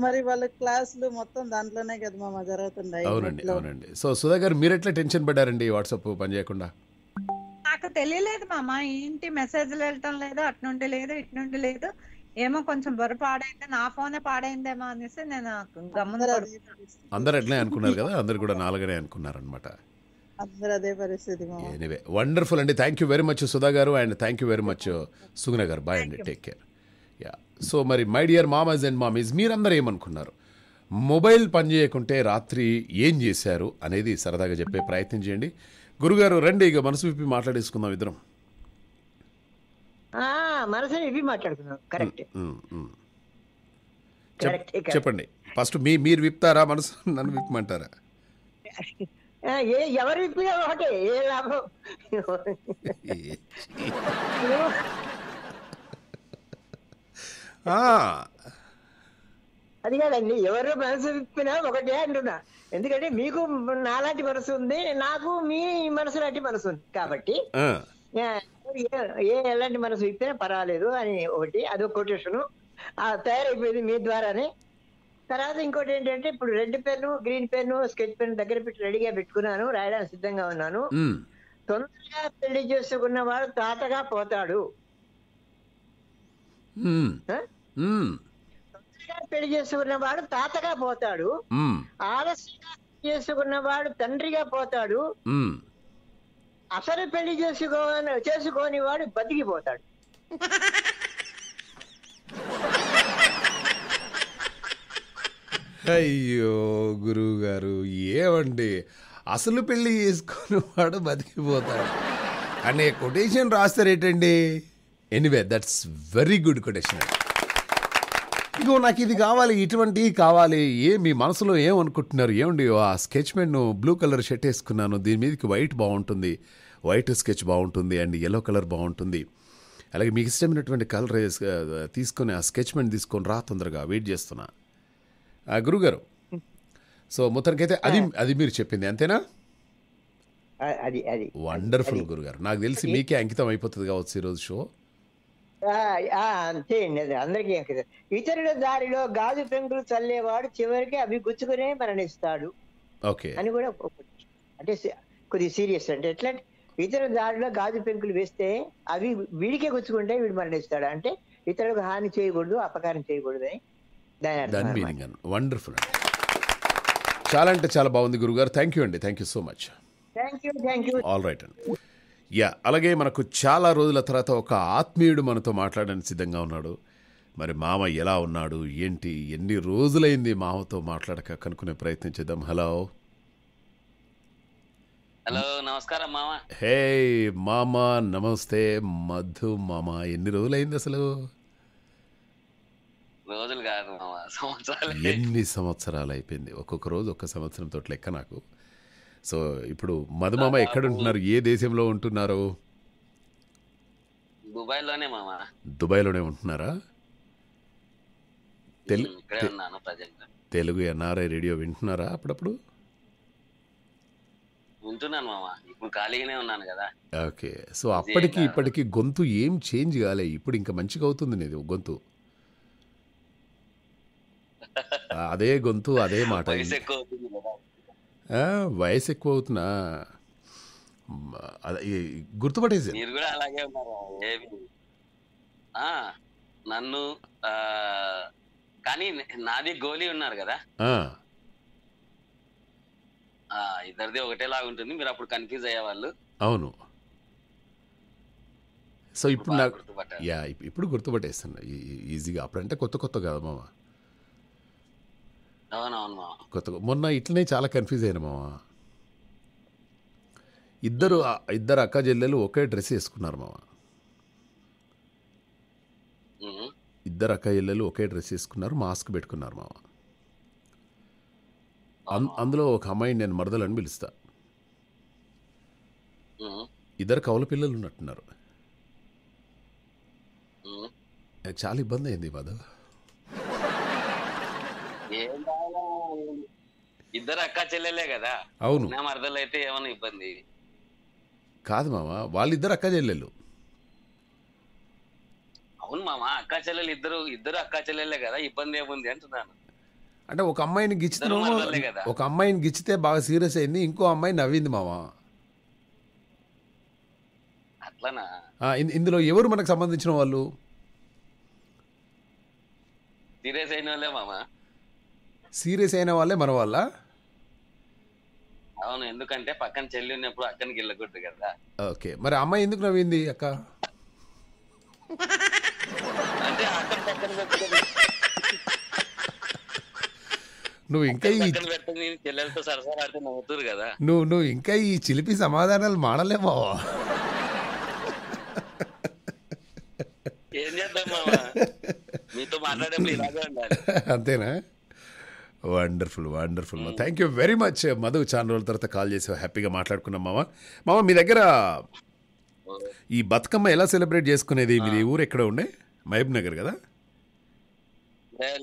మరి వాళ్ళ క్లాసులు మొత్తం దాంట్లోనే కదా మామ జరుగుతున్నాయి అవునండి అవునండి సో సుధా గారు మీరు ఎట్లా టెన్షన్ పడ్డారండి వాట్సాప్ పని చేయకుండా నాకు తెలియలేదు మామ ఏంటి మెసేజ్ వెళ్ళటం లేదు అట్నుండి లేదు ఇటు నుండి లేదు ఏమో కొంచెం బొర పాడైంది నా ఫోనే పాడైందేమో అనేసి నేను అందరు అట్లే అనుకున్నారు కదా అందరు కూడా నాలుగనే అనుకున్నారు అనమాట అందరూ అదే పరిస్థితి వండర్ఫుల్ అండి thank you very much Sudha గారు and thank you very much Suguna గారు బాయ్ అండి టేక్ కేర్ యా సో మరి మై డియర్ మామజ్ అండ్ మామీజ్ మీరందరూ ఏమనుకున్నారు మొబైల్ పనిచేయకుంటే రాత్రి ఏం చేశారు అనేది సరదాగా చెప్పే ప్రయత్నం చేయండి గురుగారు రండి ఇక మనసు విప్పి మాట్లాడేసుకుందాం ఇద్దరం మనసు చెప్పండి ఫస్ట్ మీ మీరు విప్తారా మనసు నన్ను విప్పమంటారా ఏ ఎవరు విప్పినా ఒకటే ఏ లాభం అది కాదండి ఎవరు మనసు విప్పినా ఒకటే అంటున్నా ఎందుకంటే మీకు నాలాంటి మనసు ఉంది నాకు మీ మనసు లాంటి మనసు ఉంది కాబట్టి ఏ ఎలాంటి మనసు విప్పినా పర్వాలేదు అని ఒకటి అది ఒక కొటేషన్ తయారైపోయింది మీ ద్వారానే తర్వాత ఇంకోటి ఏంటంటే ఇప్పుడు red pen green pen sketch pen దగ్గర పెట్టి రెడీగా పెట్టుకున్నాను రాయడానికి సిద్ధంగా ఉన్నాను తొందరగా పెళ్లి చేసుకున్న వాడు తాతగా పోతాడు పెళ్లి చేసుకున్నవాడు తాతగా పోతాడు ఆలస్యంగా చేసుకున్నవాడు తండ్రిగా పోతాడు అసలు పెళ్లి చేసుకో చేసుకోని వాడు బతికిపోతాడు అయ్యో గురువు గారు ఏమండి అసలు పెళ్లి చేసుకుని వాడు బతికిపోతాడు అనే కొటేషన్ రాస్తారేటండి anyway that's very good quotation అండి ఇగో నాకు ఇది కావాలి ఇటువంటి కావాలి ఏ మీ మనసులో ఏమనుకుంటున్నారు ఏమండి ఆ sketch pen blue colour shirt వేసుకున్నాను దీని మీదకి వైట్ బాగుంటుంది వైట్ స్కెచ్ బాగుంటుంది అండ్ ఎల్లో కలర్ బాగుంటుంది అలాగే మీకు ఇష్టమైనటువంటి కలర్ తీసుకొని ఆ స్కెచ్ మెన్ తీసుకొని రా తొందరగా వెయిట్ చేస్తున్నా గురుగారు సో మొత్తానికైతే అది అది మీరు చెప్పింది అంతేనా వండర్ఫుల్ గురుగారు నాకు తెలిసి మీకే అంకితం అయిపోతుంది కావచ్చు ఈరోజు షో అంతే అది అందరికీ ఏం కదా ఇతరుల దారిలో గాజు పెంకులు చల్లేవాడు చివరికి అవి గుచ్చుకునే మరణిస్తాడు ఓకే అని కూడా అంటే కొద్ది సీరియస్ అంటే ఎట్లా ఇతర దారిలో గాజు పెంకులు వేస్తే అవి వీడికే గుచ్చుకుంటే వీడు మరణిస్తాడు అంటే ఇతరులకు హాని చేయకూడదు అపకారం చేయకూడదు అని వండర్ఫుల్ చాలా అంటే చాలా బాగుంది గురుగారు థ్యాంక్ యూ అండి thank you so much thank you thank you all right అండి యా అలాగే మనకు చాలా రోజుల తర్వాత ఒక ఆత్మీయుడు మనతో మాట్లాడడానికి సిద్ధంగా ఉన్నాడు మరి మామ ఎలా ఉన్నాడు ఏంటి ఎన్ని రోజులైంది మామతో మాట్లాడక కనుక్కునే ప్రయత్నం చేద్దాం హలో హలో నమస్కారం మామ హే మామ నమస్తే మధు మామ ఎన్ని రోజులైంది అసలు రోజులు కాదు మామ సంవత్సరాలు ఎన్ని సంవత్సరాలు అయిపోయింది ఒక్కొక్క రోజు ఒక్క సంవత్సరం తోట లెక్క నాకు సో ఇప్పుడు మధుమామ ఎక్కడ ఉంటున్నారు ఏ దేశంలో ఉంటున్నారు దుబాయ్లోనే లోనే దుబాయ్లోనే ఉంటున్నారా తెలుగు ఎన్ఆర్ఐ రేడియో వింటున్నారా అప్పుడప్పుడు ఉంటున్నాను ఇప్పుడు ఖాళీగానే ఉన్నాను కదా ఓకే సో అప్పటికి ఇప్పటికి గొంతు ఏం చేంజ్ కాలే ఇప్పుడు ఇంకా మంచిగా అవుతుంది నీది గొంతు అదే గొంతు అదే మాట వయసు ఎక్కువ అవుతున్నా గుర్తుపట్టేసి మీరు కూడా అలాగే ఉన్నారు నన్ను కానీ నాది గోలీ ఉన్నారు కదా ఇద్దరిది ఒకటేలాగా ఉంటుంది మీరు అప్పుడు కన్ఫ్యూజ్ అయ్యేవాళ్ళు అవును సో ఇప్పుడు నాకు యా ఇప్పుడు గుర్తుపట్టేస్తాను ఈజీగా అప్పుడంటే కొత్త కొత్త కదా మామా కొత్తగా మొన్న ఇట్లనే చాలా కన్ఫ్యూజ్ అయిన మామ ఇద్దరు ఇద్దరు అక్క చెల్లెలు ఒకే డ్రెస్ వేసుకున్నారు మామ ఇద్దరు అక్క చెల్లెలు ఒకే డ్రెస్ వేసుకున్నారు మాస్క్ పెట్టుకున్నారు మామ అందులో ఒక అమ్మాయిని నేను మరదలని పిలుస్తా ఇద్దరు కౌల పిల్లలు ఉన్నట్టున్నారు చాలా ఇబ్బంది అయింది మాధవ్ ఇద్దరు అక్క చెల్లెలే కదా అవును నా మరదలు అయితే ఏమైనా ఇబ్బంది కాదు మామ వాళ్ళిద్దరు అక్క చెల్లెలు అవును మామ అక్క చెల్లెలు ఇద్దరు ఇద్దరు అక్క చెల్లెలే కదా ఇబ్బంది ఏముంది అంటున్నాను అంటే ఒక అమ్మాయిని గిచ్చితే ఒక అమ్మాయిని గిచ్చితే బాగా సీరియస్ అయింది ఇంకో అమ్మాయి నవ్వింది మామ అట్లనా ఇందులో ఎవరు మనకు సంబంధించిన వాళ్ళు సీరియస్ అయిన వాళ్ళే మామ సీరియస్ అయిన వాళ్ళే మన వాళ్ళ అవును ఎందుకంటే పక్కన చెల్లి ఉన్నప్పుడు అక్కడికి వెళ్ళకూడదు కదా ఓకే మరి అమ్మాయి ఎందుకు నవ్వింది అక్క నువ్వు ఇంకా ఈ చెల్లెలతో సరసరా నవ్వుతురు కదా నువ్వు నువ్వు ఇంకా ఈ చిలిపి సమాధానాలు మానలేమో ఏం చేద్దాం మామా మీతో మాట్లాడేప్పుడు ఇలాగే ఉండాలి అంతేనా వండర్ఫుల్ వండర్ఫుల్ మా thank you very much Madhu చాలా రోజుల తర్వాత కాల్ చేసి హ్యాపీగా మాట్లాడుకున్నాం మామ మామ మీ దగ్గర mm. ఈ బతుకమ్మ ఎలా సెలబ్రేట్ చేసుకునేది మీది ఊరు ఎక్కడ ఉండే మహబూబ్ నగర్ కదా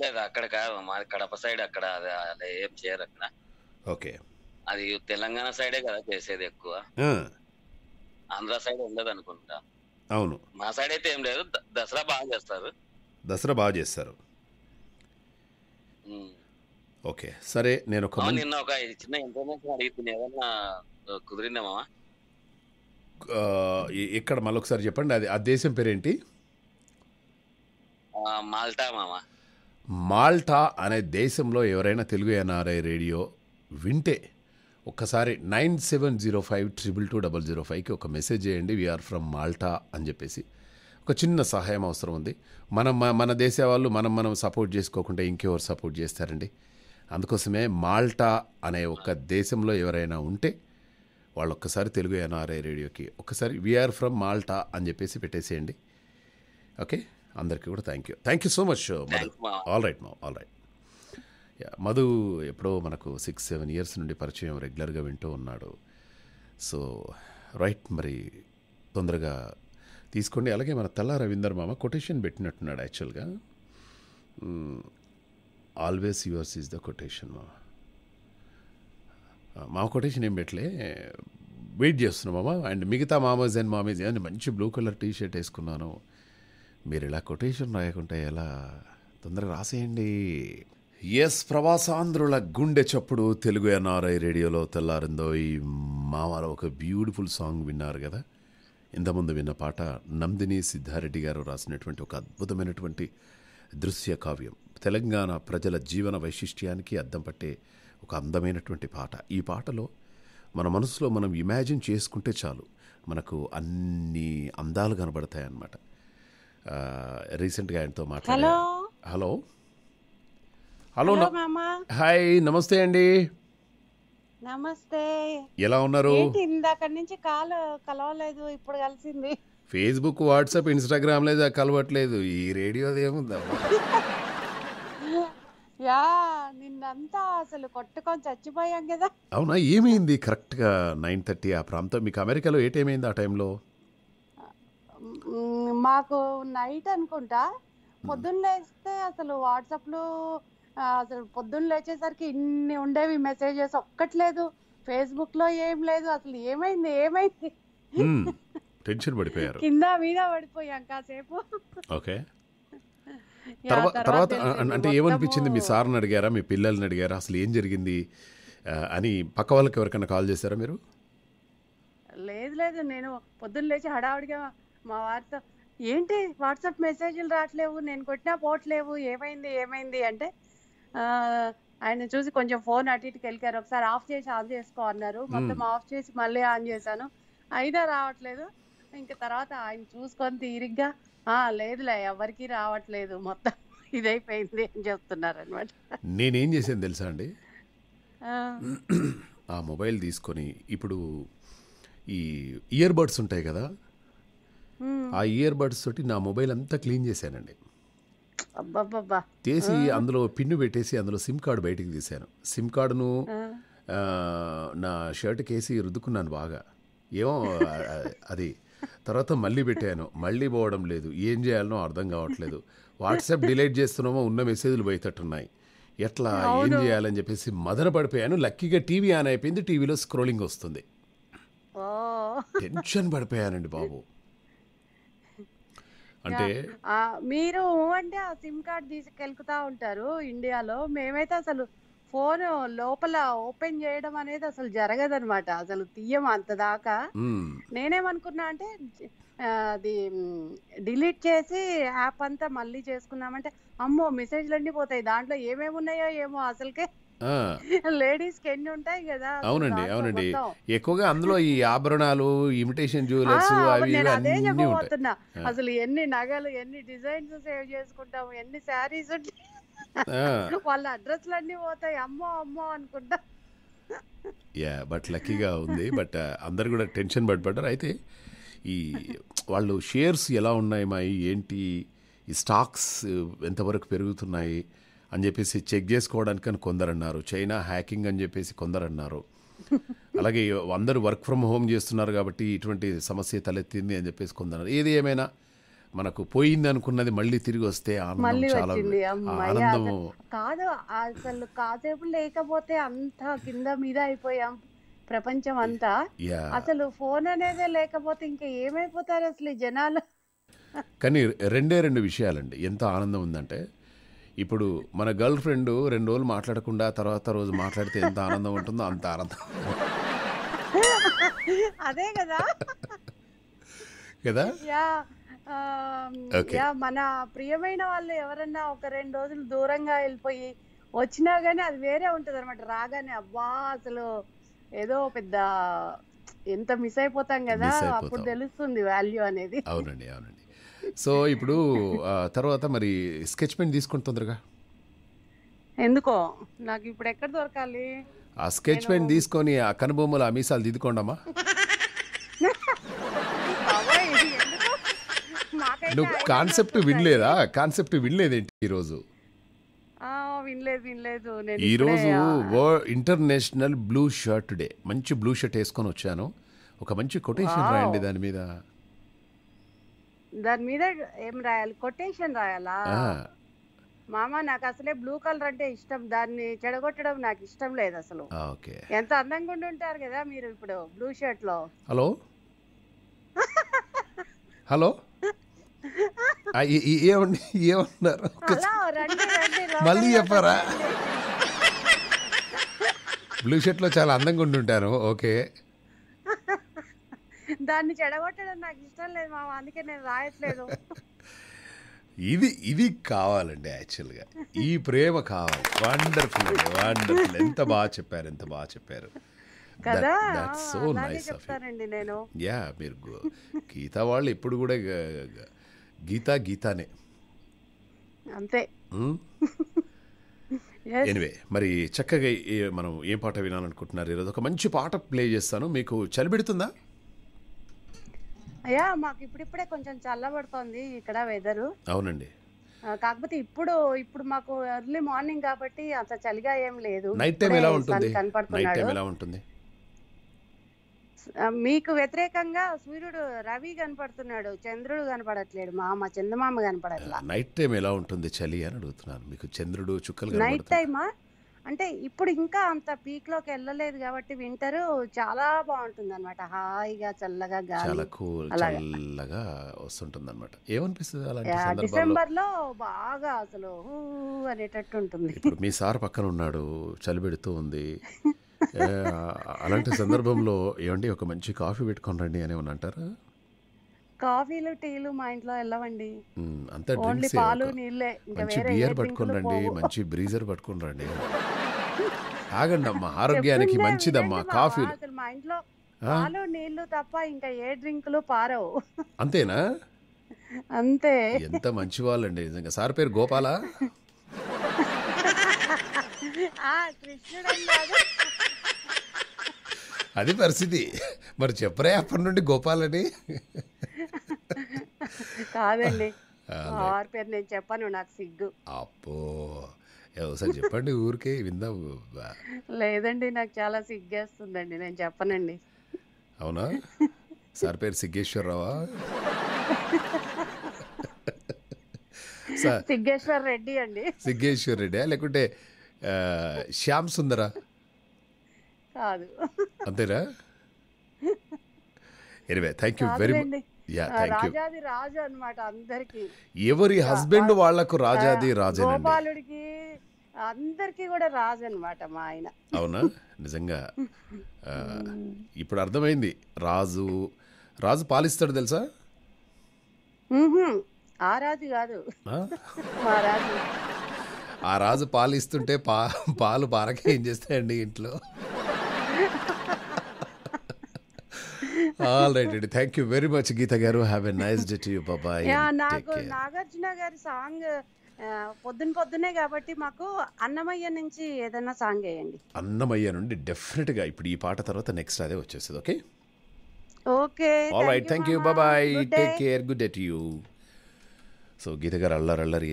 లేదు అక్కడ కాదు మా కడప సైడ్ అక్కడ ఏం చేయరు అక్కడ ఓకే అది తెలంగాణ సైడే కదా చేసేది ఎక్కువ ఆంధ్ర సైడ్ ఉండదు అనుకుంటా అవును మా సైడ్ అయితే ఏం లేదు దసరా బాగా చేస్తారు దసరా బాగా చేస్తారు ఓకే సరే నేను ఒక నిన్న ఒక చిన్న ఇన్ఫర్మేషన్ అడిగింది ఏదన్నా కుదిరిందేమా ఇక్కడ మళ్ళొకసారి చెప్పండి అది ఆ దేశం పేరేంటి మాల్టా మామా మాల్టా అనే దేశంలో ఎవరైనా తెలుగు ఎన్ఆర్ఐ రేడియో వింటే ఒక్కసారి nine seven zero five triple two double zero ఫైవ్కి ఒక మెసేజ్ చేయండి వీఆర్ ఫ్రమ్ మాల్టా అని చెప్పేసి ఒక చిన్న సహాయం అవసరం ఉంది మనం మన దేశ వాళ్ళు మనం మనం సపోర్ట్ చేసుకోకుండా ఇంకెవరు సపోర్ట్ చేస్తారండి అందుకోసమే మాల్టా అనే ఒక దేశంలో ఎవరైనా ఉంటే వాళ్ళు ఒక్కసారి తెలుగు ఎన్ఆర్ఐ రేడియోకి ఒక్కసారి వీఆర్ ఫ్రమ్ మాల్టా అని చెప్పేసి పెట్టేసేయండి ఓకే అందరికీ కూడా thank you thank you so much Madhu all right మా ఆల్ రైట్ మధు ఎప్పుడో మనకు సిక్స్ సెవెన్ ఇయర్స్ నుండి పరిచయం రెగ్యులర్గా వింటూ ఉన్నాడు సో రైట్ మరి తొందరగా తీసుకోండి అలాగే మన తెల్ల రవీందర్ మామ కొటేషన్ పెట్టినట్టున్నాడు యాక్చువల్గా always yours is the quotation మామ మా కొటేషన్ ఏం పెట్టలే వెయిట్ చేస్తున్నాం మామ అండ్ మిగతా మామోజ్ అండ్ మామీజ్ అని మంచి బ్లూ కలర్ టీషర్ట్ వేసుకున్నాను మీరు ఇలా కొటేషన్ రాయకుంటే ఎలా తొందరగా రాసేయండి ఎస్ ప్రవాసాంధ్రుల గుండె చప్పుడు తెలుగు ఎన్ఆర్ఐ రేడియోలో తెల్లారిందో ఈ మామల ఒక బ్యూటిఫుల్ సాంగ్ విన్నారు కదా ఇంతకుముందు విన్న పాట నందిని సిద్ధారెడ్డి గారు రాసినటువంటి ఒక అద్భుతమైనటువంటి దృశ్య కావ్యం తెలంగాణ ప్రజల జీవన వైశిష్ట్యానికి అద్దం పట్టే ఒక అందమైనటువంటి పాట ఈ పాటలో మన మనసులో మనం ఇమాజిన్ చేసుకుంటే చాలు మనకు అన్ని అందాలు కనబడతాయి అన్నమాట రీసెంట్గా ఆయనతో మాట్లాడే హలో హలో హాయ్ నమస్తే అండి నమస్తే ఎలా ఉన్నారు నుంచి కాల్ కలవలేదు ఇప్పుడు కలిసింది ఫేస్బుక్ వాట్సాప్ ఇన్స్టాగ్రామ్ లేదా కలవట్లేదు ఈ రేడియో ఏముందా యా నిన్నంతా అసలు కొట్టుకొని చచ్చిపోయాం కదా అవునా ఏమైంది కరెక్ట్గా నైన్ థర్టీ ఆ ప్రాంతం మీకు అమెరికాలో ఏ టైం అయింది ఆ టైంలో మాకు నైట్ అనుకుంటా పొద్దున్న లేస్తే అసలు వాట్సాప్లో అసలు పొద్దున్న లేచేసరికి ఇన్ని ఉండేవి మెసేజెస్ ఒక్కట్లేదు ఫేస్బుక్లో ఏం లేదు అసలు ఏమైంది ఏమైంది టెన్షన్ పడిపోయారు కింద మీద పడిపోయాం కాసేపు ఓకే తర్వాత అంటే ఏమనిపించింది మీ సార్ని అడిగారా మీ పిల్లల్ని అడిగారా అసలు ఏం జరిగింది అని పక్క వాళ్ళకి ఎవరికైనా కాల్ చేశారా మీరు లేదు లేదు నేను పొద్దున్న లేచి హడావుడిగా మా వారితో ఏంటి వాట్సాప్ మెసేజ్లు రావట్లేవు నేను కొట్టినా పోవట్లేవు ఏమైంది ఏమైంది అంటే ఆయన చూసి కొంచెం ఫోన్ అటు ఇటుకి వెళ్ళారు ఒకసారి ఆఫ్ చేసి ఆన్ చేసుకో అన్నారు మొత్తం ఆఫ్ చేసి మళ్ళీ ఆన్ చేశాను అయినా రావట్లేదు ఇంకా తర్వాత ఆయన చూసుకొని తీరిగ్గా లేదులే ఎవరికి రావట్లేదు మొత్తం ఇదైపోయింది అని చెప్తున్నారు అనమాట నేనేం చేశాను తెలుసా అండి ఆ మొబైల్ తీసుకొని ఇప్పుడు ఈ ఇయర్ బడ్స్ ఉంటాయి కదా ఆ ఇయర్ బడ్స్ తోటి నా మొబైల్ అంతా క్లీన్ చేశానండి తీసి అందులో పిన్ను పెట్టేసి అందులో సిమ్ కార్డు బయటికి తీశాను సిమ్ కార్డును నా షర్ట్ కేసి రుద్దుకున్నాను బాగా ఏమో అది తర్వాత మళ్ళీ పెట్టాను మళ్ళీ పోవడం లేదు ఏం చేయాలనో అర్థం కావట్లేదు వాట్సాప్ డిలీట్ చేస్తున్నామో ఉన్న మెసేజ్లు పోయేటట్టున్నాయి ఎట్లా ఏం చేయాలని చెప్పేసి మదన పడిపోయాను లక్కీగా టీవీ ఆన్ అయిపోయింది టీవీలో స్క్రోలింగ్ వస్తుంది టెన్షన్ పడిపోయానండి బాబు అంటే మీరు అంటే ఆ సిమ్ కార్డ్ తీసుకెళ్తా ఉంటారు ఇండియాలో మేమైతే అసలు ఫోన్ లోపల ఓపెన్ చేయడం అనేది అసలు అనమాట అసలు తీయం అంత దాకా నేనేమనుకున్నా అంటే అది డిలీట్ చేసి యాప్ అంతా మళ్ళీ చేసుకున్నామంటే అమ్మో మెసేజ్లు అన్ని పోతాయి దాంట్లో ఏమేమి ఉన్నాయో ఏమో అసలుకే లేడీస్ కి ఎన్ని ఉంటాయి కదా అవునండి అవునండి ఎక్కువగా అందులో ఈ ఆభరణాలు ఇమిటేషన్ జ్యువెలర్స్ అవి అసలు ఎన్ని నగలు ఎన్ని డిజైన్స్ సేవ్ చేసుకుంటాము ఎన్ని శారీస్ ఉంటాయి వాళ్ళ అడ్రస్లు అన్నీ పోతాయి అమ్మో అమ్మో అనుకుంటా యా బట్ లక్కీగా ఉంది బట్ అందరు కూడా టెన్షన్ పడిపడ్డారు అయితే ఈ వాళ్ళు షేర్స్ ఎలా ఉన్నాయి మా ఏంటి ఈ స్టాక్స్ ఎంతవరకు పెరుగుతున్నాయి అని చెప్పేసి చెక్ చేసుకోవడానికి అని కొందరన్నారు చైనా హ్యాకింగ్ అని చెప్పేసి కొందరన్నారు అలాగే అందరూ వర్క్ ఫ్రమ్ హోమ్ చేస్తున్నారు కాబట్టి ఇటువంటి సమస్య తలెత్తింది అని చెప్పేసి కొందరు ఏది ఏమైనా మనకు పోయింది అనుకున్నది మళ్ళీ తిరిగి వస్తే మళ్ళీ కాదు అసలు కాసేపు లేకపోతే అంత కింద మీద అయిపోయాం ప్రపంచం అంతా అసలు ఫోన్ అనేదే లేకపోతే ఇంకా ఏమైపోతారు అసలు ఈ జనాలు కానీ రెండే రెండు విషయాలండి ఎంత ఆనందం ఉందంటే ఇప్పుడు మన గర్ల్ ఫ్రెండ్ రెండు రోజులు మాట్లాడకుండా తర్వాత రోజు మాట్లాడితే ఎంత ఆనందం ఉంటుందో అంత ఆనందం అదే కదా కదా యా మన ప్రియమైన వాళ్ళు ఎవరన్నా ఒక రెండు రోజులు దూరంగా వెళ్ళిపోయి వచ్చినా గానీ అది వేరే ఉంటది అనమాట రాగానే అబ్బా అసలు ఏదో పెద్ద ఎంత మిస్ అయిపోతాం కదా అప్పుడు తెలుస్తుంది వాల్యూ అనేది అవునండి అవునండి సో ఇప్పుడు తర్వాత మరి స్కెచ్ పెన్ తీసుకుని తొందరగా ఎందుకో నాకు ఇప్పుడు ఎక్కడ దొరకాలి ఆ స్కెచ్ పెన్ తీసుకొని ఆ కనుబొమ్మలు ఆ మీసాలు దిద్దుకోండమ్మా నువ్వు కాన్సెప్ట్ వినలేదా కాన్సెప్ట్ వినలేదేంటి ఈరోజు వినలేదు వినలేదు ఈరోజు ఇంటర్నేషనల్ బ్లూ షర్ట్ డే మంచి బ్లూ షర్ట్ వేసుకొని వచ్చాను ఒక మంచి కొటేషన్ రాయండి దాని మీద దాని మీద ఏం రాయాలి కొటేషన్ రాయాలా మామ నాకు అసలే బ్లూ కలర్ అంటే ఇష్టం దాన్ని చెడగొట్టడం నాకు ఇష్టం లేదు అసలు ఎంత అందంగా ఉండి ఉంటారు కదా మీరు ఇప్పుడు బ్లూ షర్ట్ లో హలో హలో ఏమన్నారు మళ్ళీ చెప్పారా బ్లూ షర్ట్ లో చాలా అందంగా ఉంటుంటారు ఓకే దాన్ని చెడగొట్టడం నాకు ఇష్టం లేదు మా అందుకే నేను రాయట్లేదు ఇది ఇది కావాలండి యాక్చువల్గా ఈ ప్రేమ కావాలి వండర్ఫుల్ వండర్ఫుల్ ఎంత బాగా చెప్పారు ఎంత బాగా చెప్పారు కదా సో నైస్ నేను యా మీరు గీతా వాళ్ళు ఇప్పుడు కూడా గీత గీతానే అంతే ఎనివే మరి చక్కగా మనం ఏ పాట వినాలనుకుంటున్నారు ఈరోజు ఒక మంచి పాట ప్లే చేస్తాను మీకు చలిబెడుతుందా అయ్యా మాకు ఇప్పుడిప్పుడే కొంచెం చల్లబడుతోంది ఇక్కడ వెదరు అవునండి కాకపోతే ఇప్పుడు ఇప్పుడు మాకు ఎర్లీ మార్నింగ్ కాబట్టి అంత చలిగా ఏం లేదు నైట్ టైం ఎలా ఉంటుంది నైట్ టైం ఎలా ఉంటుంది మీకు వ్యతిరేకంగా సూర్యుడు రవి కనపడుతున్నాడు చంద్రుడు మా మామ చందమామ కనపడట్లా నైట్ టైం ఎలా ఉంటుంది చలి అని అడుగుతున్నాను మీకు చంద్రుడు చుక్కలు నైట్ టైమా అంటే ఇప్పుడు ఇంకా అంత పీక్ లోకి వెళ్ళలేదు కాబట్టి వింటర్ చాలా బాగుంటుంది అనమాట హాయిగా చల్లగా చాలా కూల్ చల్లగా వస్తుంటుంది అనమాట ఏమనిపిస్తుంది డిసెంబర్ లో బాగా అసలు అనేటట్టు ఉంటుంది ఇప్పుడు మీ సార్ పక్కన ఉన్నాడు చలి పెడుతూ ఉంది అలాంటి సందర్భంలో ఏమండి ఒక మంచి కాఫీ పెట్టుకొని రండి అని ఏమన్నా అంటారా కాఫీలు టీలు మా ఇంట్లో వెళ్ళవండి అంతా పాలు నీళ్ళే ఇంకా మంచి బియర్ పట్టుకొని రండి మంచి బ్రీజర్ పట్టుకొని రండి తాగండి అమ్మా ఆరోగ్యానికి మంచిదమ్మా కాఫీ మా ఇంట్లో పాలు నీళ్లు తప్ప ఇంకా ఏ డ్రింకులు పారవు అంతేనా అంతే ఎంత మంచి వాళ్ళండి నిజంగా సార్ పేరు గోపాలా అది పరిస్థితి మరి చెప్పరే అప్పటి నుండి గోపాలని కాదండి పేరు నేను చెప్పాను నాకు సిగ్గు అప్పో ఒకసారి చెప్పండి ఊరికే విందాం లేదండి నాకు చాలా సిగ్గేస్తుందండి నేను చెప్పనండి అవునా సార్ పేరు సిగ్గేశ్వరరావా సిగ్గేశ్వర్ రెడ్డి అండి సిగ్గేశ్వర్ రెడ్డి లేకుంటే శ్యామ్ సుందర కాదు అంతేనా anyway thank you very much రాజాది రాజు అన్నమాట అందరికి ఎవరి హస్బెండ్ వాళ్ళకు రాజాది రాజు గోపాలుడికి అందరికీ కూడా రాజు అనమాట మా ఆయన అవునా నిజంగా ఇప్పుడు అర్థమైంది రాజు రాజు పాలిస్తాడు తెలుసా ఆ రాజు కాదు మా రాజు ఆ రాజు పాలు ఇస్తుంటే పా పాలు పారక ఏం చేస్తాయండి ఇంట్లో ఆల్ రైట్ అండి thank you very much Geetha గారు have a nice day to you బాబాయ్ నాకు నాగార్జున గారి సాంగ్ పొద్దున పొద్దునే కాబట్టి మాకు అన్నమయ్య నుంచి ఏదైనా సాంగ్ వేయండి అన్నమయ్య నుండి డెఫినెట్ గా ఇప్పుడు ఈ పాట తర్వాత నెక్స్ట్ అదే వచ్చేస్తుంది okay okay all right thank you బాబాయ్ take care good day to you so Geetha గారు అల్లరి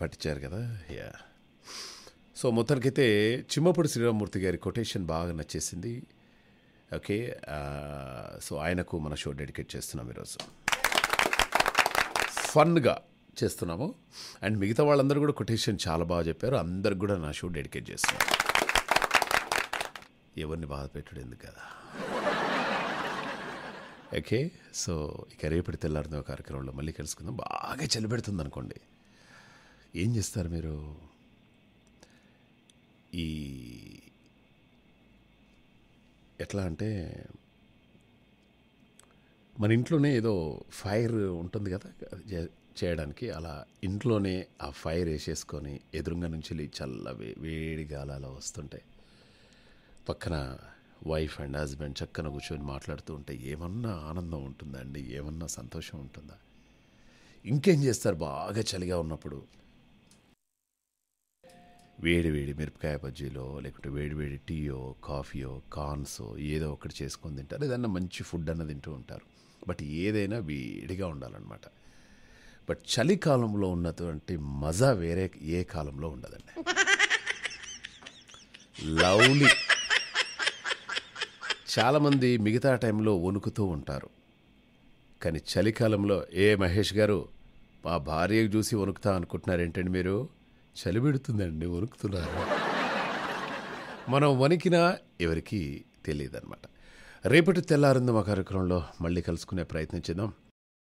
పట్టించారు కదా యా సో మొత్తానికైతే చిమ్మపూడి శ్రీరామూర్తి గారి కొటేషన్ బాగా నచ్చేసింది ఓకే సో uh, ఆయనకు మన షో డెడికేట్ చేస్తున్నాం ఈరోజు ఫన్గా చేస్తున్నాము అండ్ మిగతా వాళ్ళందరూ కూడా కొటేషన్ చాలా బాగా చెప్పారు అందరికి కూడా నా షో డెడికేట్ చేస్తున్నాను ఎవరిని బాధ పెట్టడం ఎందుకు కదా ఓకే సో ఇక రేపటి తెల్లారిన కార్యక్రమంలో మళ్ళీ కలుసుకుందాం బాగా చలిపెడుతుంది అనుకోండి ఏం చేస్తారు మీరు ఈ ఎట్లా అంటే మన ఇంట్లోనే ఏదో ఫైర్ ఉంటుంది కదా చేయడానికి అలా ఇంట్లోనే ఆ ఫైర్ వేసేసుకొని ఎదురుగా నుంచి చల్ల వేడి గాలాలు వస్తుంటాయి పక్కన వైఫ్ అండ్ హస్బెండ్ చక్కన కూర్చొని మాట్లాడుతూ ఉంటే ఏమన్నా ఆనందం ఉంటుందండి ఏమన్నా సంతోషం ఉంటుందా ఇంకేం చేస్తారు బాగా చలిగా ఉన్నప్పుడు వేడి వేడి మిరపకాయ బజ్జీలో లేకుంటే వేడి వేడి టీయో కాఫీయో కార్న్సో ఏదో ఒకటి చేసుకొని తింటారు ఏదన్నా మంచి ఫుడ్ అన్న తింటూ ఉంటారు బట్ ఏదైనా వేడిగా ఉండాలన్నమాట బట్ చలికాలంలో ఉన్నటువంటి మజా వేరే ఏ కాలంలో ఉండదండి లవ్లీ చాలామంది మిగతా టైంలో వణుకుతూ ఉంటారు కానీ చలికాలంలో ఏ మహేష్ గారు మా భార్యకు చూసి వణుకుతా అనుకుంటున్నారేంటండి మీరు చలి పెడుతుందండి వణుకుతున్నారు మనం వణికినా ఎవరికీ తెలియదన్నమాట రేపటి తెల్లారుందు మా కార్యక్రమంలో మళ్ళీ కలుసుకునే ప్రయత్నం చేద్దాం